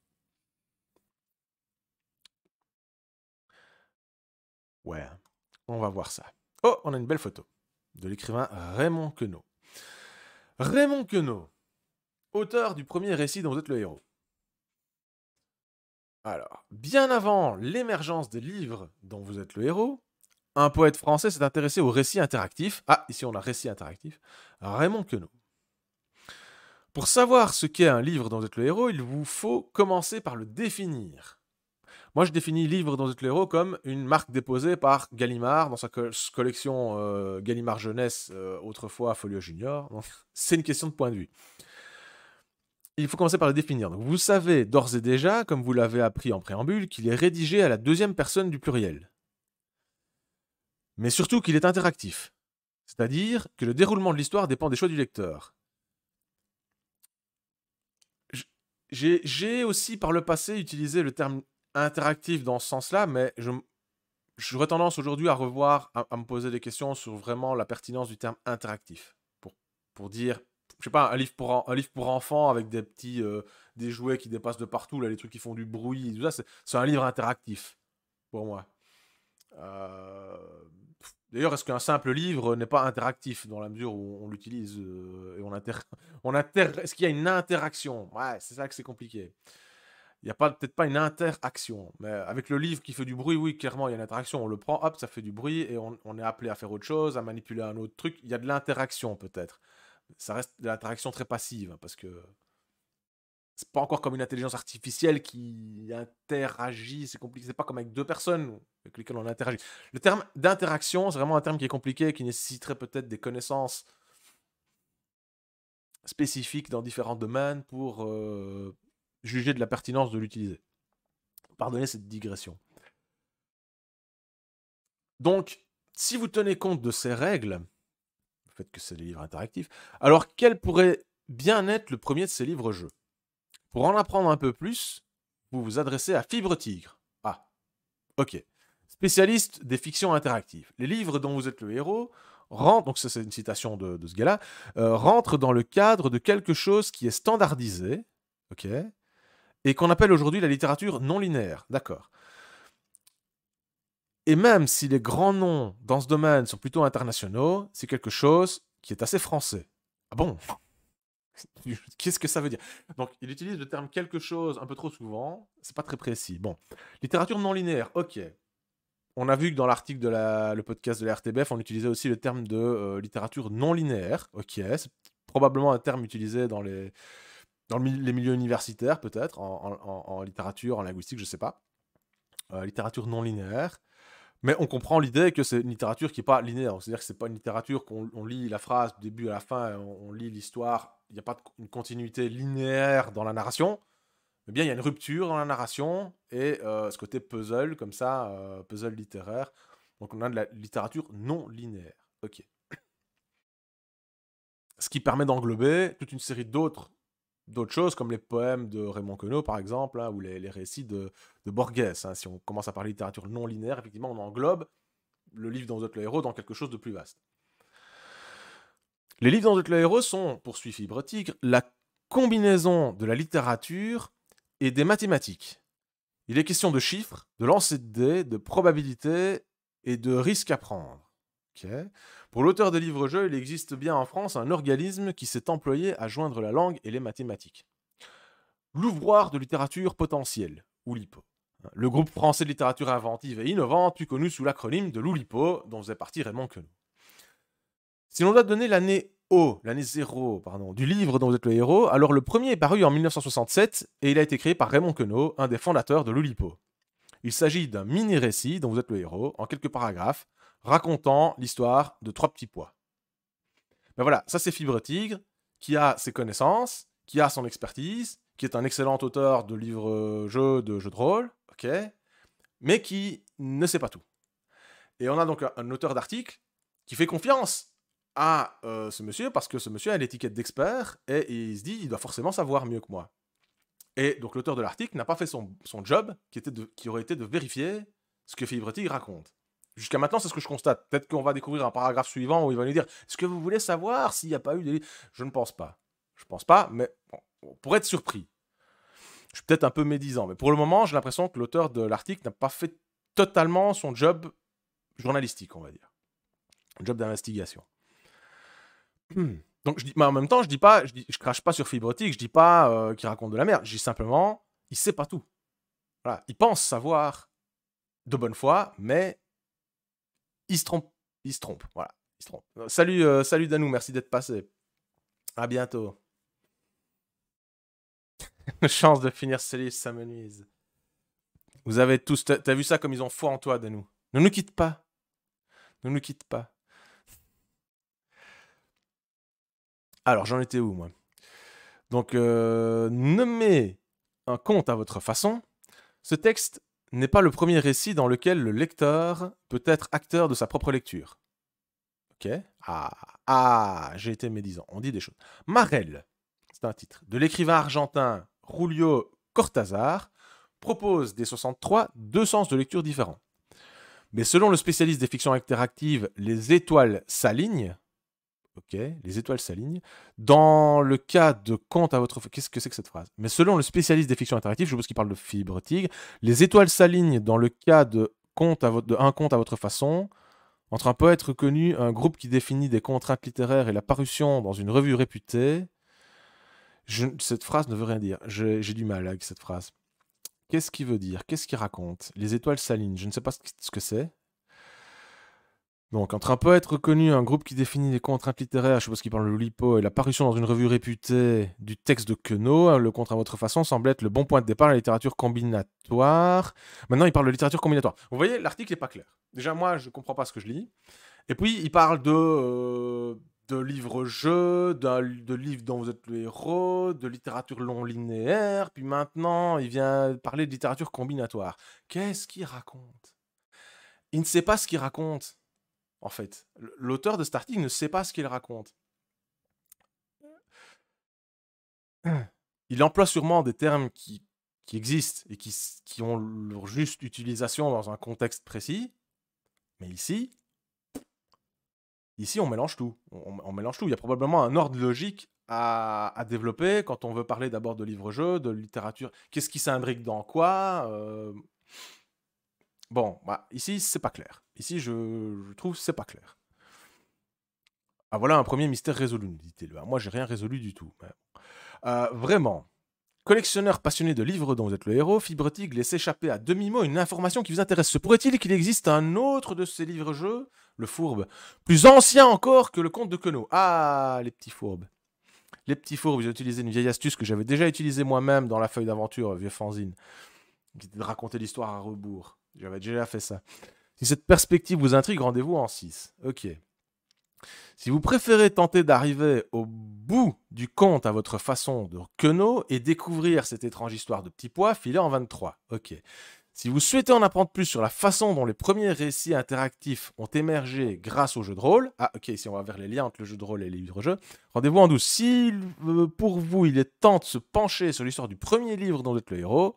Ouais, on va voir ça. Oh, on a une belle photo de l'écrivain Raymond Queneau. Raymond Queneau, auteur du premier récit dont vous êtes le héros. Alors, bien avant l'émergence des livres dont vous êtes le héros, un poète français s'est intéressé au récit interactif. Ah, ici on a récit interactif. Raymond Queneau. Pour savoir ce qu'est un livre dont vous êtes le héros, il vous faut commencer par le définir. Moi, je définis livre dont vous êtes le héros comme une marque déposée par Gallimard dans sa collection euh, Gallimard Jeunesse, euh, autrefois Folio Junior. C'est une question de point de vue. Il faut commencer par le définir. vous savez d'ores et déjà, comme vous l'avez appris en préambule, qu'il est rédigé à la deuxième personne du pluriel mais surtout qu'il est interactif, c'est-à-dire que le déroulement de l'histoire dépend des choix du lecteur. J'ai aussi par le passé utilisé le terme interactif dans ce sens-là, mais je, j'aurais tendance aujourd'hui à revoir, à, me poser des questions sur vraiment la pertinence du terme interactif. Pour, pour dire, je sais pas, un livre pour, un livre pour enfants avec des petits euh, des jouets qui dépassent de partout, là, les trucs qui font du bruit c'est un livre interactif pour moi. Euh, d'ailleurs, est-ce qu'un simple livre n'est pas interactif dans la mesure où on l'utilise euh, et on, inter... on inter... Est-ce qu'il y a une interaction Ouais, c'est ça que c'est compliqué. Il n'y a pas peut-être pas une interaction, mais avec le livre qui fait du bruit, oui, clairement, il y a une interaction. On le prend, hop, ça fait du bruit et on, on est appelé à faire autre chose, à manipuler un autre truc. Il y a de l'interaction peut-être. Ça reste de l'interaction très passive hein, parce que c'est pas encore comme une intelligence artificielle qui interagit, c'est compliqué, c'est pas comme avec deux personnes avec lesquelles on interagit. Le terme d'interaction, c'est vraiment un terme qui est compliqué, qui nécessiterait peut-être des connaissances spécifiques dans différents domaines pour euh, juger de la pertinence de l'utiliser. Pardonnez cette digression. Donc, si vous tenez compte de ces règles, le fait que c'est des livres interactifs, alors quel pourrait bien être le premier de ces livres-jeux pour en apprendre un peu plus, vous vous adressez à Fibre Tigre. Ah, ok. Spécialiste des fictions interactives. Les livres dont vous êtes le héros rentrent, donc c'est une citation de, ce gars-là, euh, rentrent dans le cadre de quelque chose qui est standardisé, ok, et qu'on appelle aujourd'hui la littérature non linéaire. D'accord. Et même si les grands noms dans ce domaine sont plutôt internationaux, c'est quelque chose qui est assez français. Ah bon Qu'est-ce que ça veut dire Donc, il utilise le terme quelque chose un peu trop souvent. C'est pas très précis. Bon, littérature non linéaire. Ok. On a vu que dans l'article de la, le podcast de la RTBF, on utilisait aussi le terme de euh, littérature non linéaire. Ok, c'est probablement un terme utilisé dans les, dans les milieux universitaires, peut-être, en, littérature, en linguistique, je sais pas. Euh, littérature non linéaire. Mais on comprend l'idée que c'est une littérature qui n'est pas linéaire. C'est-à-dire que c'est pas une littérature qu'on lit la phrase du début à la fin, on, on lit l'histoire il n'y a pas de, une continuité linéaire dans la narration, mais bien il y a une rupture dans la narration et euh, ce côté puzzle, comme ça, euh, puzzle littéraire. Donc on a de la littérature non linéaire. Ok. Ce qui permet d'englober toute une série d'autres d'autres choses, comme les poèmes de Raymond Queneau, par exemple, hein, ou les, récits de, de Borges. Hein. Si on commence à parler littérature non linéaire, effectivement, on englobe le livre dans The héros dans quelque chose de plus vaste. Les livres le Héros sont, poursuit Fibre Tigre, la combinaison de la littérature et des mathématiques. Il est question de chiffres, de lancers de dés, de probabilités et de risques à prendre. Pour l'auteur des livres-jeux, il existe bien en France un organisme qui s'est employé à joindre la langue et les mathématiques. L'ouvroir de littérature potentielle, ou l'IPO. Le groupe français de littérature inventive et innovante, plus connu sous l'acronyme de l'OULIPO, dont faisait partie Raymond Queneau. Si l'on doit donner l'année O, l'année 0, pardon, du livre dont vous êtes le héros, alors le premier est paru en 1967 et il a été créé par Raymond Queneau, un des fondateurs de l'Oulipo. Il s'agit d'un mini-récit dont vous êtes le héros, en quelques paragraphes, racontant l'histoire de trois petits pois. Mais ben voilà, ça c'est Fibre Tigre, qui a ses connaissances, qui a son expertise, qui est un excellent auteur de livres-jeux, euh, de jeux de rôle, ok, mais qui ne sait pas tout. Et on a donc un auteur d'article qui fait confiance à euh, ce monsieur parce que ce monsieur a l'étiquette d'expert et, il se dit il doit forcément savoir mieux que moi. Et donc l'auteur de l'article n'a pas fait son, job qui, était de, qui aurait été de vérifier ce que Rettig raconte. Jusqu'à maintenant, c'est ce que je constate. Peut-être qu'on va découvrir un paragraphe suivant où il va nous dire Est-ce que vous voulez savoir s'il n'y a pas eu des. Je ne pense pas. Je ne pense pas, mais on pourrait être surpris. Je suis peut-être un peu médisant, mais pour le moment, j'ai l'impression que l'auteur de l'article n'a pas fait totalement son job journalistique, on va dire. Un job d'investigation. Donc je dis, mais en même temps, je dis pas, je, crache pas sur fibrotique, je dis pas euh, qu'il raconte de la merde. Je dis simplement, il sait pas tout. Voilà, il pense savoir de bonne foi, mais il se trompe. Il se trompe. Voilà, il se trompe. Euh, salut, euh, salut Danou, merci d'être passé. À bientôt. Chance de finir ce livre, ça me Vous avez tous, t'as vu ça comme ils ont foi en toi, Danou. Ne nous quitte pas. Ne nous quitte pas. Alors, j'en étais où, moi Donc, euh, nommez un conte à votre façon. Ce texte n'est pas le premier récit dans lequel le lecteur peut être acteur de sa propre lecture. Ok Ah, ah j'ai été médisant. On dit des choses. Marel, c'est un titre, de l'écrivain argentin Julio Cortazar, propose des 63 deux sens de lecture différents. Mais selon le spécialiste des fictions interactives, les étoiles s'alignent Ok, les étoiles s'alignent. Dans le cas de compte à votre... Qu'est-ce que c'est que cette phrase Mais selon le spécialiste des fictions interactives, je pense qu'il parle de Fibre Tigre, les étoiles s'alignent dans le cas de, compte à votre... un conte à votre façon. Entre un poète reconnu, un groupe qui définit des contraintes littéraires et la parution dans une revue réputée. Je... Cette phrase ne veut rien dire. J'ai du mal avec cette phrase. Qu'est-ce qu'il veut dire Qu'est-ce qu'il raconte Les étoiles s'alignent. Je ne sais pas ce que c'est. Donc, entre un poète reconnu, un groupe qui définit des contraintes littéraires, je suppose qu'il parle de l'ulipo, et la parution dans une revue réputée du texte de Queneau, hein, le contre à votre façon semble être le bon point de départ à la littérature combinatoire. Maintenant, il parle de littérature combinatoire. Vous voyez, l'article n'est pas clair. Déjà, moi, je ne comprends pas ce que je lis. Et puis, il parle de, euh, de livres-jeux, de, livres dont vous êtes le héros, de littérature non linéaire, puis maintenant, il vient parler de littérature combinatoire. Qu'est-ce qu'il raconte Il ne sait pas ce qu'il raconte en fait. L'auteur de starting ne sait pas ce qu'il raconte. Il emploie sûrement des termes qui, existent et qui, ont leur juste utilisation dans un contexte précis, mais ici, ici on mélange tout. On, mélange tout. Il y a probablement un ordre logique à, développer quand on veut parler d'abord de livre-jeu, de littérature. Qu'est-ce qui s'imbrique dans quoi euh, Bon, bah, ici, c'est pas clair. Ici, je, trouve c'est pas clair. Ah, voilà un premier mystère résolu, dit-il. Bah, moi, j'ai rien résolu du tout. Euh, vraiment. Collectionneur passionné de livres dont vous êtes le héros, Fibre laisse échapper à demi-mot une information qui vous intéresse. Se pourrait-il qu'il existe un autre de ces livres-jeux, le fourbe, plus ancien encore que le conte de Queneau Ah, les petits fourbes. Les petits fourbes, ils ont utilisé une vieille astuce que j'avais déjà utilisée moi-même dans la feuille d'aventure, vieux fanzine, qui était de raconter l'histoire à rebours. J'avais déjà fait ça. Si cette perspective vous intrigue, rendez-vous en 6. Ok. Si vous préférez tenter d'arriver au bout du compte à votre façon de queneau et découvrir cette étrange histoire de petits pois, filez en 23. Ok. Si vous souhaitez en apprendre plus sur la façon dont les premiers récits interactifs ont émergé grâce au jeu de rôle, ah ok, Si on va vers les liens entre le jeu de rôle et les livres-jeux, rendez-vous en 12. Si euh, pour vous il est temps de se pencher sur l'histoire du premier livre dont vous êtes le héros,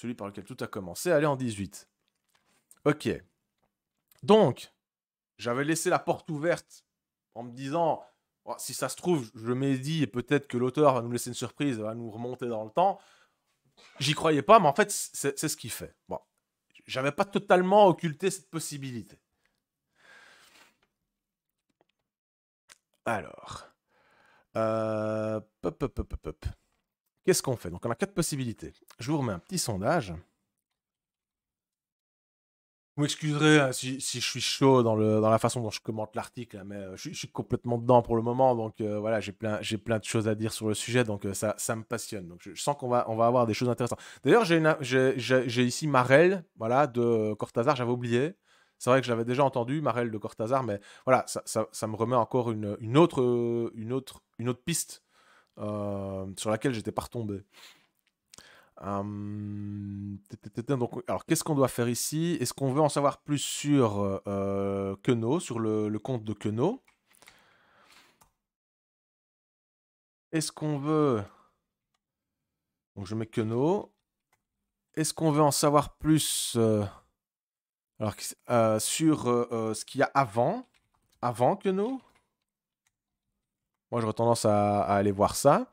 celui par lequel tout a commencé, aller en 18. Ok. Donc, j'avais laissé la porte ouverte en me disant, oh, si ça se trouve, je m'ai dit, et peut-être que l'auteur va nous laisser une surprise, va nous remonter dans le temps. J'y croyais pas, mais en fait, c'est ce qu'il fait. Bon, j'avais pas totalement occulté cette possibilité. Alors. Euh, Qu'est-ce qu'on fait Donc on a quatre possibilités. Je vous remets un petit sondage. Vous m'excuserez hein, si, je suis chaud dans, le, dans, la façon dont je commente l'article, hein, mais euh, je, suis complètement dedans pour le moment, donc euh, voilà, j'ai plein, plein, de choses à dire sur le sujet, donc euh, ça, ça, me passionne. Donc je, sens qu'on va, on va, avoir des choses intéressantes. D'ailleurs, j'ai ici Marel, voilà, de Cortazar, j'avais oublié. C'est vrai que j'avais déjà entendu Marel de Cortazar, mais voilà, ça, me remet encore une, une, autre, une, autre, une autre piste euh, sur laquelle j'étais pas retombé. Hum, donc, alors, qu'est-ce qu'on doit faire ici Est-ce qu'on veut en savoir plus sur euh, sur le, compte de Keno Est-ce qu'on veut... Donc, je mets Keno. Est-ce qu'on veut en savoir plus euh, alors, euh, sur ce qu'il y a avant Avant Keno moi, j'aurais tendance à, aller voir ça.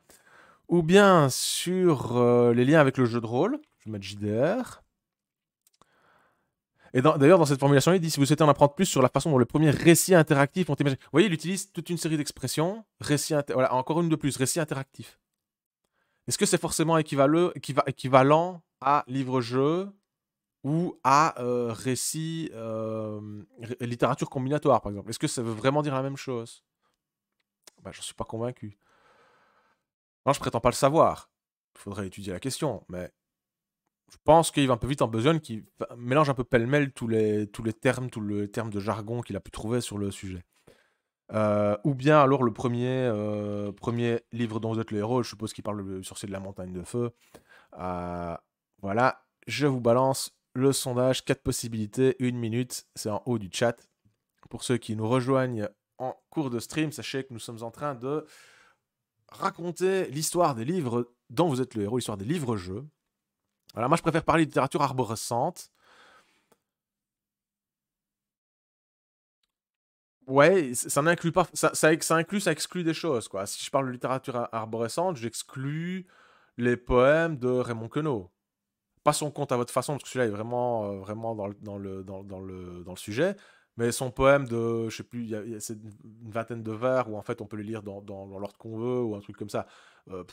Ou bien sur euh, les liens avec le jeu de rôle. Je vais mettre JDR. Et d'ailleurs, dans, cette formulation, il dit si vous souhaitez en apprendre plus sur la façon dont le premier récit interactif ont Vous voyez, il utilise toute une série d'expressions. voilà, encore une de plus récit interactif. Est-ce que c'est forcément équivalent, à livre-jeu ou à euh, récit, euh, littérature combinatoire, par exemple Est-ce que ça veut vraiment dire la même chose bah, J'en suis pas convaincu. Non, je prétends pas le savoir. Il faudrait étudier la question, mais je pense qu'il va un peu vite en besogne, qui mélange un peu pêle-mêle tous les, tous les termes, tous de jargon qu'il a pu trouver sur le sujet. Euh, ou bien alors le premier, euh, premier livre dont vous êtes le héros, je suppose qu'il parle du sorcier de la montagne de feu. Euh, voilà, je vous balance le sondage, quatre possibilités, une minute, c'est en haut du chat. Pour ceux qui nous rejoignent en cours de stream, sachez que nous sommes en train de raconter l'histoire des livres dont vous êtes le héros, l'histoire des livres-jeux. Voilà, moi je préfère parler de littérature arborescente. Ouais, ça n'inclut pas, ça, ça, ça, inclut, ça exclut des choses, quoi. Si je parle de littérature arborescente, j'exclus les poèmes de Raymond Queneau. Passons compte à votre façon, parce que celui-là est vraiment, euh, vraiment dans le, dans, le, le, dans le sujet. Mais son poème de, je sais plus, c'est une vingtaine de vers où en fait on peut le lire dans, l'ordre qu'on veut ou un truc comme ça. Euh,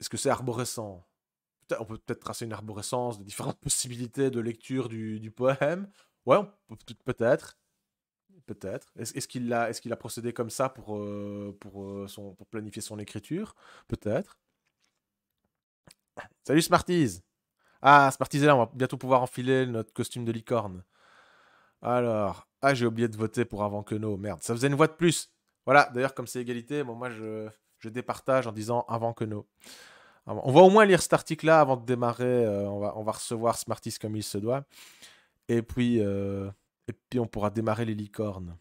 est-ce que c'est arborescent On peut peut-être tracer une arborescence de différentes possibilités de lecture du, poème. Ouais, peut-être. Peut être peut Est-ce qu'il a, est a procédé comme ça pour, euh, pour, euh, pour planifier son écriture Peut-être. Salut Smarties Ah, Smarties est là, on va bientôt pouvoir enfiler notre costume de licorne. Alors, ah, j'ai oublié de voter pour avant que nous Merde, ça faisait une voix de plus. Voilà, d'ailleurs, comme c'est égalité, bon, moi, je, départage en disant avant que nous On va au moins lire cet article-là avant de démarrer. Euh, on, va, on va recevoir Smarties comme il se doit. Et puis, euh, et puis on pourra démarrer les licornes.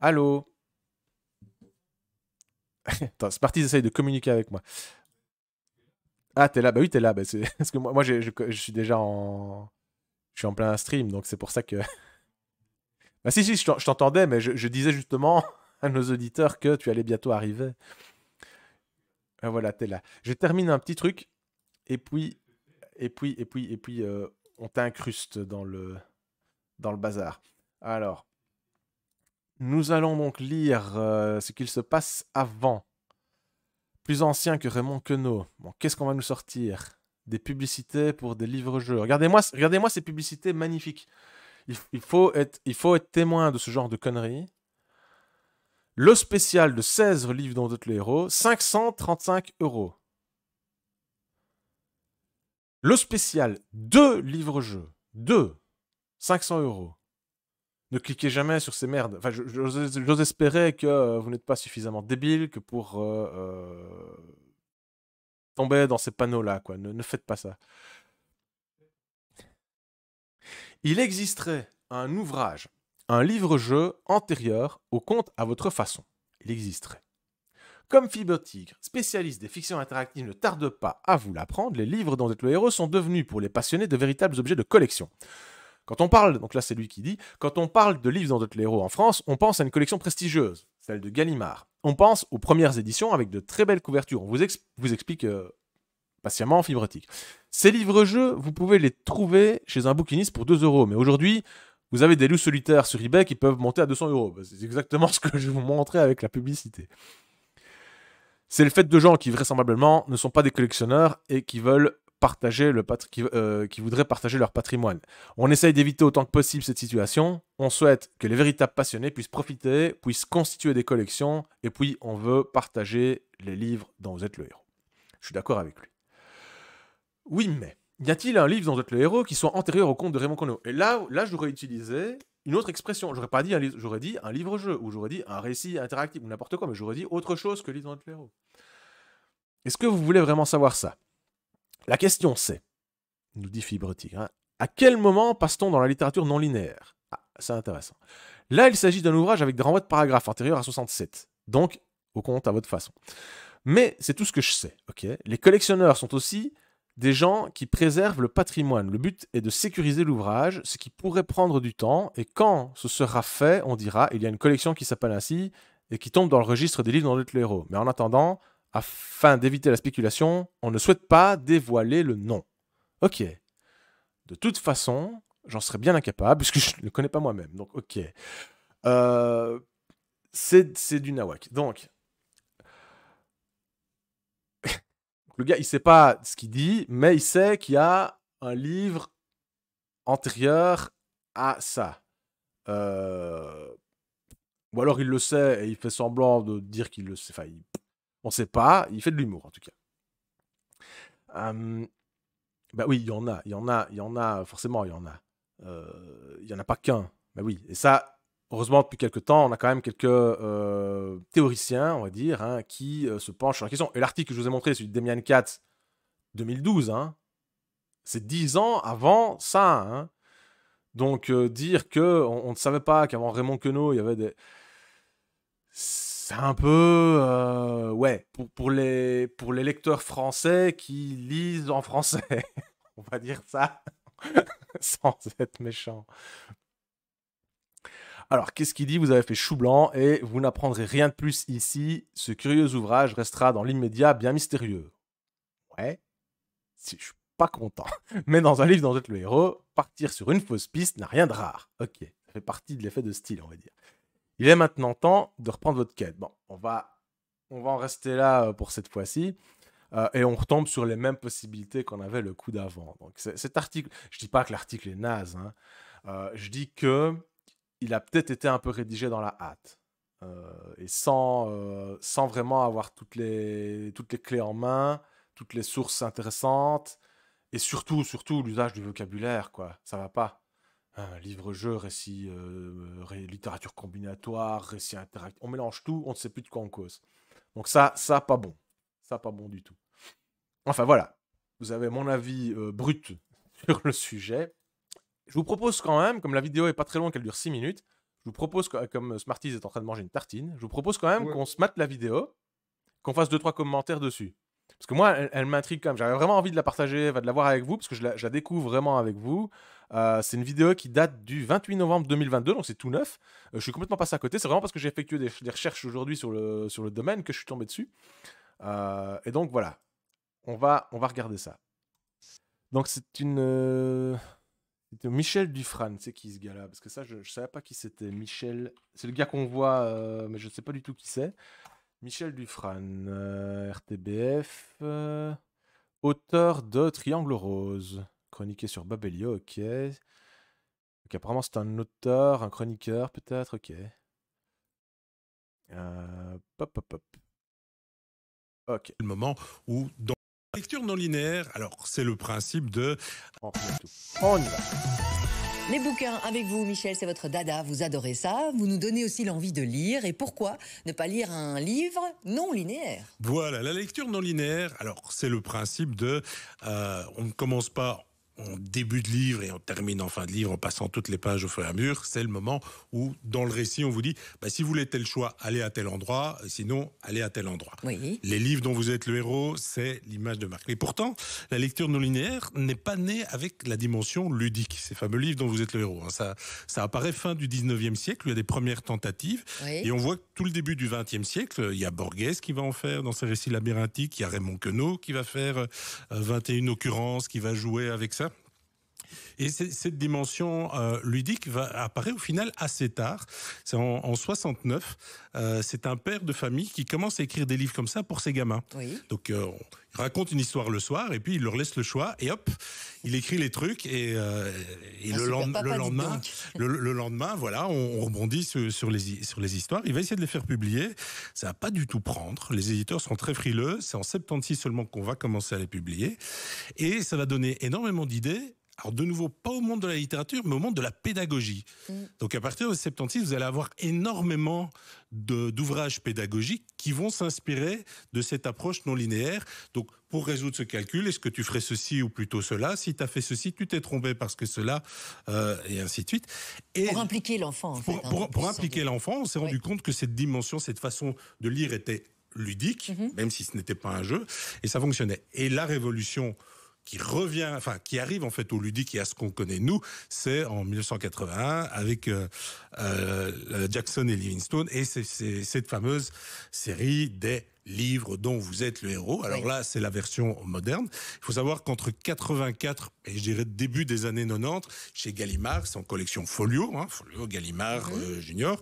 Allô Attends, Smarties essaye de communiquer avec moi. Ah, t'es là Bah oui, t'es là. Bah, Parce que moi, moi je suis déjà en je suis en plein stream, donc c'est pour ça que. bah si, si, je t'entendais, mais je, disais justement à nos auditeurs que tu allais bientôt arriver. Ah, voilà, t'es là. Je termine un petit truc, et puis, et puis, et puis, et puis, euh, on t'incruste dans le, dans le bazar. Alors, nous allons donc lire euh, ce qu'il se passe avant. Plus ancien que Raymond Queneau. Bon, qu'est-ce qu'on va nous sortir des publicités pour des livres-jeux. Regardez-moi regardez ces publicités magnifiques. Il, faut être, il faut être témoin de ce genre de conneries. Le spécial de 16 livres dans d'autres héros, 535 euros. Le spécial, 2 livres-jeux. 2. 500 euros. Ne cliquez jamais sur ces merdes. j'ose espérer que euh, vous n'êtes pas suffisamment débile que pour... Euh, euh, dans ces panneaux-là, quoi. Ne, faites pas ça. Il existerait un ouvrage, un livre-jeu antérieur au conte à votre façon. Il existerait. Comme Fibre Tigre, spécialiste des fictions interactives, ne tarde pas à vous l'apprendre, les livres dans êtes le héros sont devenus pour les passionnés de véritables objets de collection. Quand on parle, donc là c'est lui qui dit, quand on parle de livres dans D'autres héros en France, on pense à une collection prestigieuse, celle de Gallimard on pense aux premières éditions avec de très belles couvertures. On vous, explique euh, patiemment en fibre Ces livres-jeux, vous pouvez les trouver chez un bouquiniste pour 2 euros. Mais aujourd'hui, vous avez des loups solitaires sur eBay qui peuvent monter à 200 euros. Bah, c'est exactement ce que je vous montrais avec la publicité. C'est le fait de gens qui vraisemblablement ne sont pas des collectionneurs et qui veulent partager le euh, qui, voudraient partager leur patrimoine. On essaye d'éviter autant que possible cette situation. On souhaite que les véritables passionnés puissent profiter, puissent constituer des collections, et puis on veut partager les livres dont vous êtes le héros. Je suis d'accord avec lui. Oui, mais y a-t-il un livre dans vous êtes le héros qui soit antérieur au compte de Raymond Queneau Et là, là, j'aurais utilisé une autre expression. J'aurais pas dit un j'aurais dit un livre-jeu, ou j'aurais dit un récit interactif, ou n'importe quoi, mais j'aurais dit autre chose que livre dans vous êtes le héros. Est-ce que vous voulez vraiment savoir ça la question c'est, nous dit Fibretti, hein, à quel moment passe-t-on dans la littérature non linéaire ah, C'est intéressant. Là, il s'agit d'un ouvrage avec des renvois de paragraphes antérieurs à 67, donc au compte à votre façon. Mais c'est tout ce que je sais, ok Les collectionneurs sont aussi des gens qui préservent le patrimoine. Le but est de sécuriser l'ouvrage, ce qui pourrait prendre du temps, et quand ce sera fait, on dira, il y a une collection qui s'appelle ainsi, et qui tombe dans le registre des livres dans le héros. Mais en attendant, afin d'éviter la spéculation, on ne souhaite pas dévoiler le nom. Ok. De toute façon, j'en serais bien incapable, puisque je ne le connais pas moi-même. Donc, ok. Euh, c'est du nawak. Donc, le gars, il ne sait pas ce qu'il dit, mais il sait qu'il y a un livre antérieur à ça. Euh, ou alors il le sait et il fait semblant de dire qu'il le sait. Enfin, on ne sait pas, il fait de l'humour en tout cas. Euh, oui, il y en a, il y en a, il y en a, forcément, il y en a. il n'y en a pas qu'un. mais oui, et ça, heureusement, depuis quelques temps, on a quand même quelques théoriciens, on va dire, hein, qui euh, se penchent sur la question. Et l'article que je vous ai montré, celui de Demian Katz, 2012, hein, c'est dix ans avant ça. Hein. Donc, dire que ne savait pas qu'avant Raymond Queneau, il y avait des c'est un peu euh, ouais pour, les pour les lecteurs français qui lisent en français on va dire ça sans être méchant alors qu'est-ce qu'il dit vous avez fait chou blanc et vous n'apprendrez rien de plus ici ce curieux ouvrage restera dans l'immédiat bien mystérieux ouais si je suis pas content mais dans un livre dont vous le héros partir sur une fausse piste n'a rien de rare ok fait partie de l'effet de style on va dire il est maintenant temps de reprendre votre quête. Bon, on va, on va en rester là euh, pour cette fois-ci. Euh, et on retombe sur les mêmes possibilités qu'on avait le coup d'avant. Donc cet article, je dis pas que l'article est naze, hein. euh, je dis que il a peut-être été un peu rédigé dans la hâte et sans, sans vraiment avoir toutes les, toutes les clés en main, toutes les sources intéressantes et surtout surtout l'usage du vocabulaire quoi. Ça va pas livre-jeu, récit, euh, littérature combinatoire, récit interactif. On mélange tout, on ne sait plus de quoi on cause. Donc ça, ça, pas bon. Ça, pas bon du tout. Enfin voilà, vous avez mon avis euh, brut sur le sujet. Je vous propose quand même, comme la vidéo est pas très longue, qu'elle dure 6 minutes, je vous propose, comme Smarties est en train de manger une tartine, je vous propose quand même qu'on se mate la vidéo, qu'on fasse 2-3 commentaires dessus. Parce que moi, elle, m'intrigue quand même. J'avais vraiment envie de la partager, de la voir avec vous, parce que je la, je la découvre vraiment avec vous. Euh, c'est une vidéo qui date du 28 novembre 2022, donc c'est tout neuf. Euh, je suis complètement passé à côté. C'est vraiment parce que j'ai effectué des, recherches aujourd'hui sur le, domaine que je suis tombé dessus. Euh, et donc voilà, on va, on va regarder ça. Donc c'est une... Michel Dufran, c'est qui ce gars-là Parce que ça, je ne savais pas qui c'était. Michel, c'est le gars qu'on voit, mais je ne sais pas du tout qui c'est. Michel Dufran, RTBF, auteur de Triangle Rose chroniqué sur Babelio, ok. apparemment c'est un auteur, un chroniqueur peut-être, ok. Euh, pop, pop, pop. Ok. Le moment où dans la lecture non linéaire, alors c'est le principe de... On, y va. Les bouquins avec vous, Michel, c'est votre dada, vous adorez ça, vous nous donnez aussi l'envie de lire, et pourquoi ne pas lire un livre non linéaire Voilà, la lecture non linéaire, alors c'est le principe de... Euh, on ne commence pas on début de livre et on termine en fin de livre en passant toutes les pages au fur et à mesure, c'est le moment où dans le récit on vous dit bah, si vous voulez tel choix, allez à tel endroit, sinon allez à tel endroit. Les livres dont vous êtes le héros, c'est l'image de marque. Et pourtant, la lecture non linéaire n'est pas née avec la dimension ludique, ces fameux livres dont vous êtes le héros. Hein. Ça, ça apparaît fin du 19e siècle, il y a des premières tentatives et on voit tout le début du 20e siècle, il y a Borges qui va en faire dans ses récits labyrinthiques, il y a Raymond Queneau qui va faire 21 euh, occurrences, qui va jouer avec ça. Et cette dimension euh, ludique va, apparaît au final assez tard. C'est en, 69. Euh, c'est un père de famille qui commence à écrire des livres comme ça pour ses gamins. Donc, euh, il raconte une histoire le soir et puis il leur laisse le choix et hop, il écrit les trucs et, ah, le, lendemain, le, lendemain, voilà, on, rebondit sur, les, sur les histoires. Il va essayer de les faire publier. Ça va pas du tout prendre. Les éditeurs sont très frileux. C'est en 76 seulement qu'on va commencer à les publier et ça va donner énormément d'idées alors de nouveau pas au monde de la littérature, mais au monde de la pédagogie. Mm. Donc à partir de 76, vous allez avoir énormément d'ouvrages pédagogiques qui vont s'inspirer de cette approche non linéaire. Donc pour résoudre ce calcul, est-ce que tu ferais ceci ou plutôt cela Si tu as fait ceci, tu t'es trompé parce que cela, euh, et ainsi de suite. Et pour impliquer l'enfant. pour, hein, impliquer l'enfant, on s'est rendu compte que cette dimension, cette façon de lire était ludique, mm-hmm. même si ce n'était pas un jeu, et ça fonctionnait. Et la révolution qui revient, enfin qui arrive en fait au ludique et à ce qu'on connaît nous, c'est en 1981 avec euh, euh, Jackson et Livingstone et c'est cette fameuse série des livre dont vous êtes le héros. Alors là, c'est la version moderne. Il faut savoir qu'entre 84 et je dirais début des années 90, chez Gallimard, son collection Folio, hein, Folio Gallimard euh, Junior,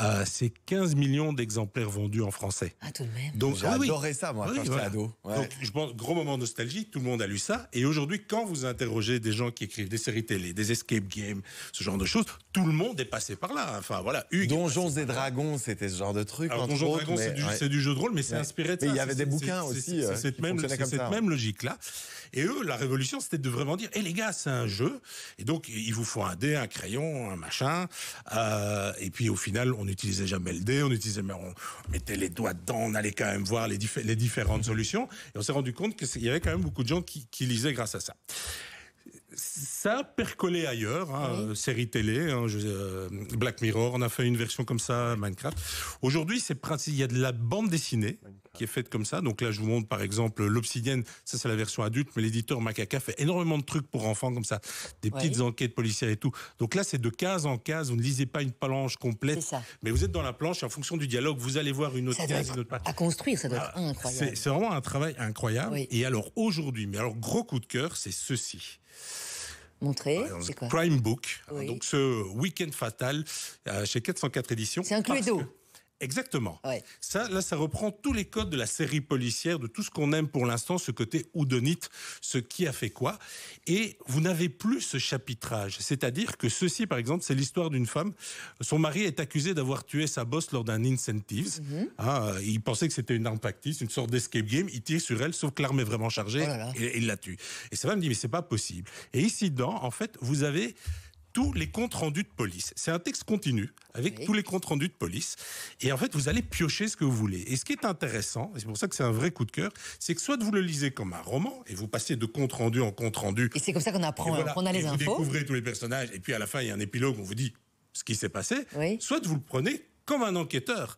euh, c'est 15 millions d'exemplaires vendus en français. Ah, tout de même. Donc ah ça moi ah quand ado. Donc je pense gros moment nostalgique, tout le monde a lu ça. Et aujourd'hui, quand vous interrogez des gens qui écrivent des séries télé, des escape games, ce genre de choses, tout le monde est passé par là. Enfin voilà. Donjons et Dragons, c'était ce genre de truc. Alors, Donjons et Dragons, c'est du, du, jeu de rôle, mais c'est il y avait des bouquins aussi. C'est euh, cette même, logique-là. Et eux, la révolution, c'était de vraiment dire, hé les gars, c'est un jeu. Et donc, il vous faut un dé, un crayon, un machin. Euh, et puis, au final, on n'utilisait jamais le dé, on utilisait, on mettait les doigts dedans, on allait quand même voir les, différentes solutions. Et on s'est rendu compte qu'il y avait quand même beaucoup de gens qui lisaient grâce à ça ça a percolé ailleurs, hein, euh, série télé, hein, euh, Black Mirror, on a fait une version comme ça, Minecraft. Aujourd'hui, c'est il y a de la bande dessinée qui est faite comme ça. Donc là, je vous montre par exemple l'Obsidienne, ça c'est la version adulte, mais l'éditeur Macaca fait énormément de trucs pour enfants comme ça, des petites enquêtes policières et tout. Donc là, c'est de case en case, vous ne lisez pas une planche complète, mais vous êtes dans la planche en fonction du dialogue, vous allez voir une autre case, À construire, ça doit être ah, incroyable. C'est vraiment un travail incroyable. Et alors aujourd'hui, mais alors gros coup de cœur, c'est ceci. Montrer, c'est quoi Crime Book, donc ce Week-end Fatal euh, chez 404 Éditions. C'est un Cluedo. Exactement. Ça, là, ça reprend tous les codes de la série policière, de tout ce qu'on aime pour l'instant, ce côté houdonite, ce qui a fait quoi. Et vous n'avez plus ce chapitrage. C'est-à-dire que ceci, par exemple, c'est l'histoire d'une femme. Son mari est accusé d'avoir tué sa bosse lors d'un incentives. Mhm. Hein, il pensait que c'était une arme factice, une sorte d'escape game. Il tire sur elle, sauf que l'arme est vraiment chargée oh et il la tue. Et sa femme dit, mais c'est pas possible. Et ici dedans, en fait, vous avez tous les comptes rendus de police. C'est un texte continu avec tous les comptes rendus de police. Et en fait, vous allez piocher ce que vous voulez. Et ce qui est intéressant, et c'est pour ça que c'est un vrai coup de cœur, c'est que soit vous le lisez comme un roman et vous passez de compte rendu en compte rendu. Et c'est comme ça qu'on apprend, a les infos. Vous découvrez tous les personnages et puis à la fin, il y a un épilogue, où on vous dit ce qui s'est passé. Soit vous le prenez comme un enquêteur.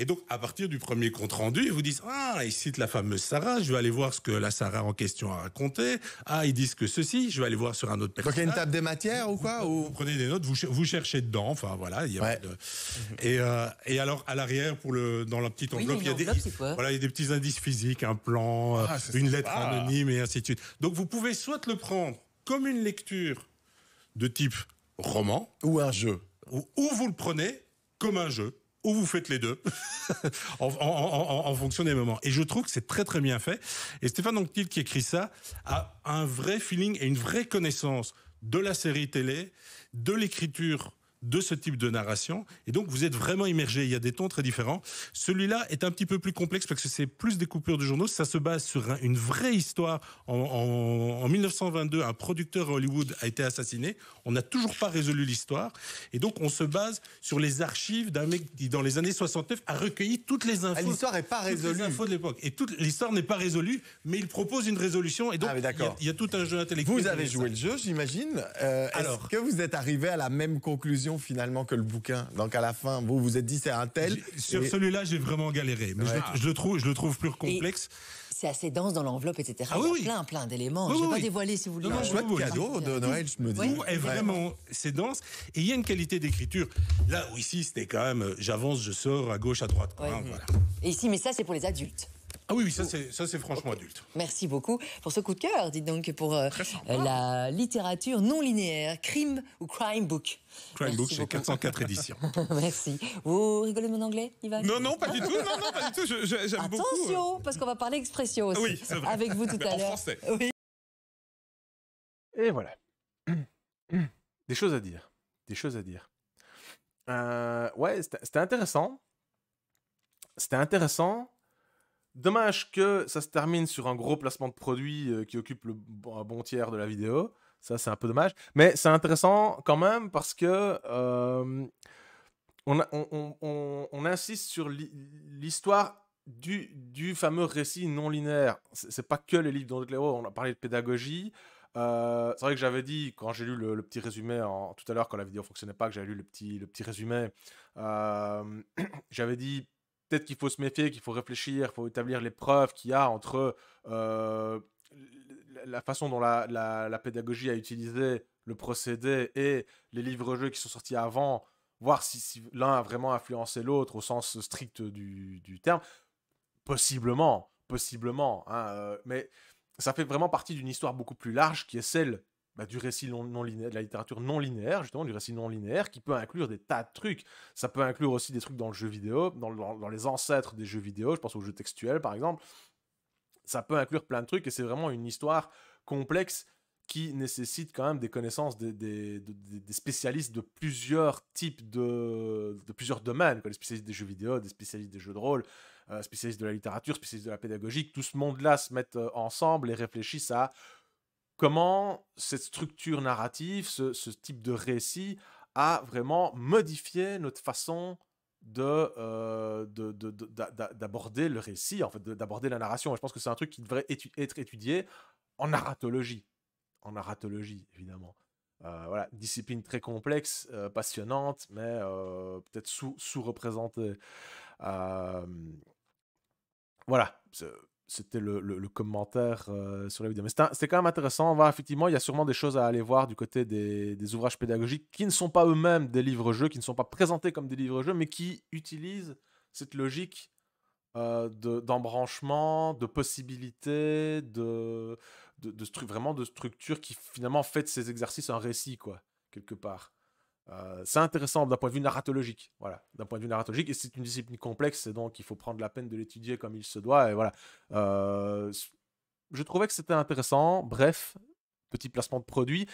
Et donc, à partir du premier compte rendu, ils vous disent Ah, ils citent la fameuse Sarah, je vais aller voir ce que la Sarah en question a raconté. Ah, ils disent que ceci, je vais aller voir sur un autre Donc, il y a une table des matières ou quoi vous, prenez des notes, vous, vous cherchez dedans. Enfin, voilà. Il y a et, euh, et, alors, à l'arrière, pour le, dans la petite enveloppe, il, y a des, voilà, y a des petits indices physiques, un plan, euh, ah, une lettre anonyme et ainsi de suite. Donc, vous pouvez soit le prendre comme une lecture de type roman. Ou un jeu. ou vous le prenez comme un jeu ou vous faites les deux en, fonction des moments. Et je trouve que c'est très très bien fait. Et Stéphane Anctil, qui écrit ça a un vrai feeling et une vraie connaissance de la série télé, de l'écriture de ce type de narration. Et donc, vous êtes vraiment immergé. Il y a des tons très différents. Celui-là est un petit peu plus complexe parce que c'est plus des coupures de journaux. Ça se base sur une vraie histoire. En, 1922, un producteur à Hollywood a été assassiné. On n'a toujours pas résolu l'histoire. Et donc, on se base sur les archives d'un mec qui, dans les années 69, a recueilli toutes les infos. Ah, l'histoire n'est pas résolue. Les infos de l'époque. Et toute l'histoire n'est pas résolue, mais il propose une résolution. Et donc, ah, il, y a, tout un jeu intellectuel. Vous avez joué le jeu, j'imagine. Euh, Alors, est-ce que vous êtes arrivé à la même conclusion finalement que le bouquin. Donc à la fin, vous vous êtes dit c'est un tel. Sur celui-là, j'ai vraiment galéré. Mais je, le trouve, je le trouve plus complexe. C'est assez dense dans l'enveloppe, etc. Ah oui, Il plein, plein d'éléments. je vais pas dévoiler si vous voulez. Non, de cadeau de Noël, je me dis. Est vraiment, c'est dense. Et il y a une qualité d'écriture. Là, ici, c'était quand même, euh, j'avance, je sors à gauche, à droite. Ah, voilà. Et ici, mais ça, c'est pour les adultes. Ah oui, oui ça c'est franchement adulte. Merci beaucoup pour ce coup de cœur, dites donc, pour euh, euh, la littérature non linéaire, crime ou crime book. Crime book, c'est 404 éditions. Merci. Vous rigolez mon anglais, Yvan Non, non, pas du tout. J'aime beaucoup. Attention, euh. parce qu'on va parler expression aussi. Avec vous tout à l'heure. En français. Oui. Et voilà. Des choses à dire. Des choses à dire. ouais, c'était intéressant. C'était intéressant. Dommage que ça se termine sur un gros placement de produit euh, qui occupe le un bon tiers de la vidéo. Ça, c'est un peu dommage. Mais c'est intéressant quand même parce que euh, on, insiste sur l'histoire du, fameux récit non linéaire. C'est pas que les livres d'André Cléro, on a parlé de pédagogie. Euh, c'est vrai que j'avais dit, quand j'ai lu le, petit résumé tout à l'heure, quand la vidéo fonctionnait pas, que j'avais lu le petit, le petit résumé, j'avais dit peut-être qu'il faut se méfier, qu'il faut réfléchir, il faut établir les preuves qu'il y a entre euh, la façon dont la, pédagogie a utilisé le procédé et les livres-jeux qui sont sortis avant, voir si, l'un a vraiment influencé l'autre au sens strict du, terme. Possiblement, possiblement, hein, euh, mais ça fait vraiment partie d'une histoire beaucoup plus large qui est celle bah, du récit non, linéaire, de la littérature non linéaire, justement, du récit non linéaire, qui peut inclure des tas de trucs. Ça peut inclure aussi des trucs dans le jeu vidéo, dans, les ancêtres des jeux vidéo, je pense aux jeux textuels par exemple. Ça peut inclure plein de trucs et c'est vraiment une histoire complexe qui nécessite quand même des connaissances des, spécialistes de plusieurs types de, de plusieurs domaines, quoi. les spécialistes des jeux vidéo, des spécialistes des jeux de rôle, euh, spécialistes de la littérature, spécialistes de la pédagogie, tout ce monde-là se met euh, ensemble et réfléchissent à comment cette structure narrative, ce, type de récit, a vraiment modifié notre façon euh, d'aborder le récit, en fait, d'aborder la narration. je pense que c'est un truc qui devrait être étudié en narratologie. En narratologie, évidemment. Euh, voilà, discipline très complexe, euh, passionnante, mais peut-être sous-représentée. voilà, c'était le, commentaire euh, sur la vidéo. Mais c'était quand même intéressant. Voilà, effectivement, il y a sûrement des choses à aller voir du côté des, ouvrages pédagogiques qui ne sont pas eux-mêmes des livres-jeux, qui ne sont pas présentés comme des livres-jeux, mais qui utilisent cette logique euh, d'embranchement, de, possibilités, de, vraiment de structure qui finalement fait de ces exercices un récit, quoi, quelque part. Euh, c'est intéressant d'un point de vue narratologique. Voilà, d'un point de vue narratologique, et c'est une discipline complexe, et donc il faut prendre la peine de l'étudier comme il se doit. Et voilà. Euh, je trouvais que c'était intéressant. Bref, petit placement de produit.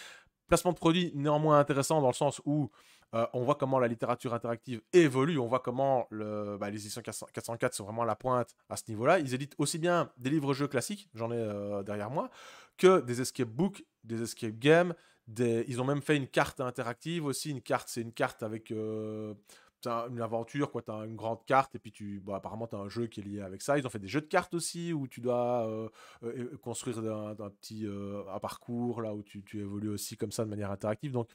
Placement de produit néanmoins intéressant dans le sens où euh, on voit comment la littérature interactive évolue, on voit comment bah, les éditions 404 sont vraiment à la pointe à ce niveau-là. Ils éditent aussi bien des livres-jeux classiques, j'en ai derrière moi, que des escape books, des escape games, ils ont même fait une carte interactive aussi. Une carte, c'est une carte avec euh, une aventure, quoi. Tu as une grande carte et puis tu, bah, apparemment, tu as un jeu qui est lié avec ça. Ils ont fait des jeux de cartes aussi où tu dois euh, construire un, petit euh, un parcours là où tu, tu, évolues aussi comme ça de manière interactive. Donc,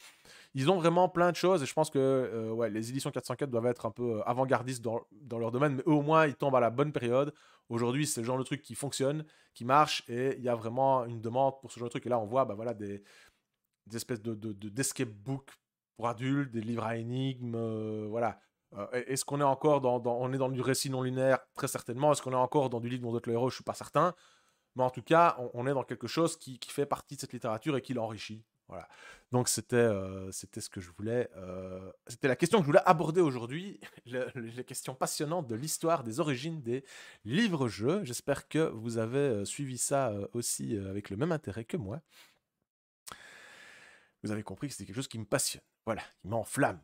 ils ont vraiment plein de choses et je pense que ouais, les éditions 404 doivent être un peu avant-gardistes dans, dans leur domaine, mais eux, au moins, ils tombent à la bonne période Aujourd'hui, c'est le genre de truc qui fonctionne, qui marche, et il y a vraiment une demande pour ce genre de truc. Et là, on voit bah, voilà, des, des espèces de, d'escape book pour adultes, des livres à énigmes, euh, voilà. Euh, est-ce qu'on est encore dans, on est dans du récit non linéaire Très certainement. Est-ce qu'on est encore dans du livre dont d'autres le héros Je suis pas certain. Mais en tout cas, on, est dans quelque chose qui, fait partie de cette littérature et qui l'enrichit. Voilà. Donc c'était, euh, c'était ce que je voulais. c'était la question que je voulais aborder aujourd'hui, les questions passionnantes de l'histoire des origines des livres-jeux. J'espère que vous avez suivi ça aussi avec le même intérêt que moi. Vous avez compris que c'était quelque chose qui me passionne. Voilà, qui m'enflamme.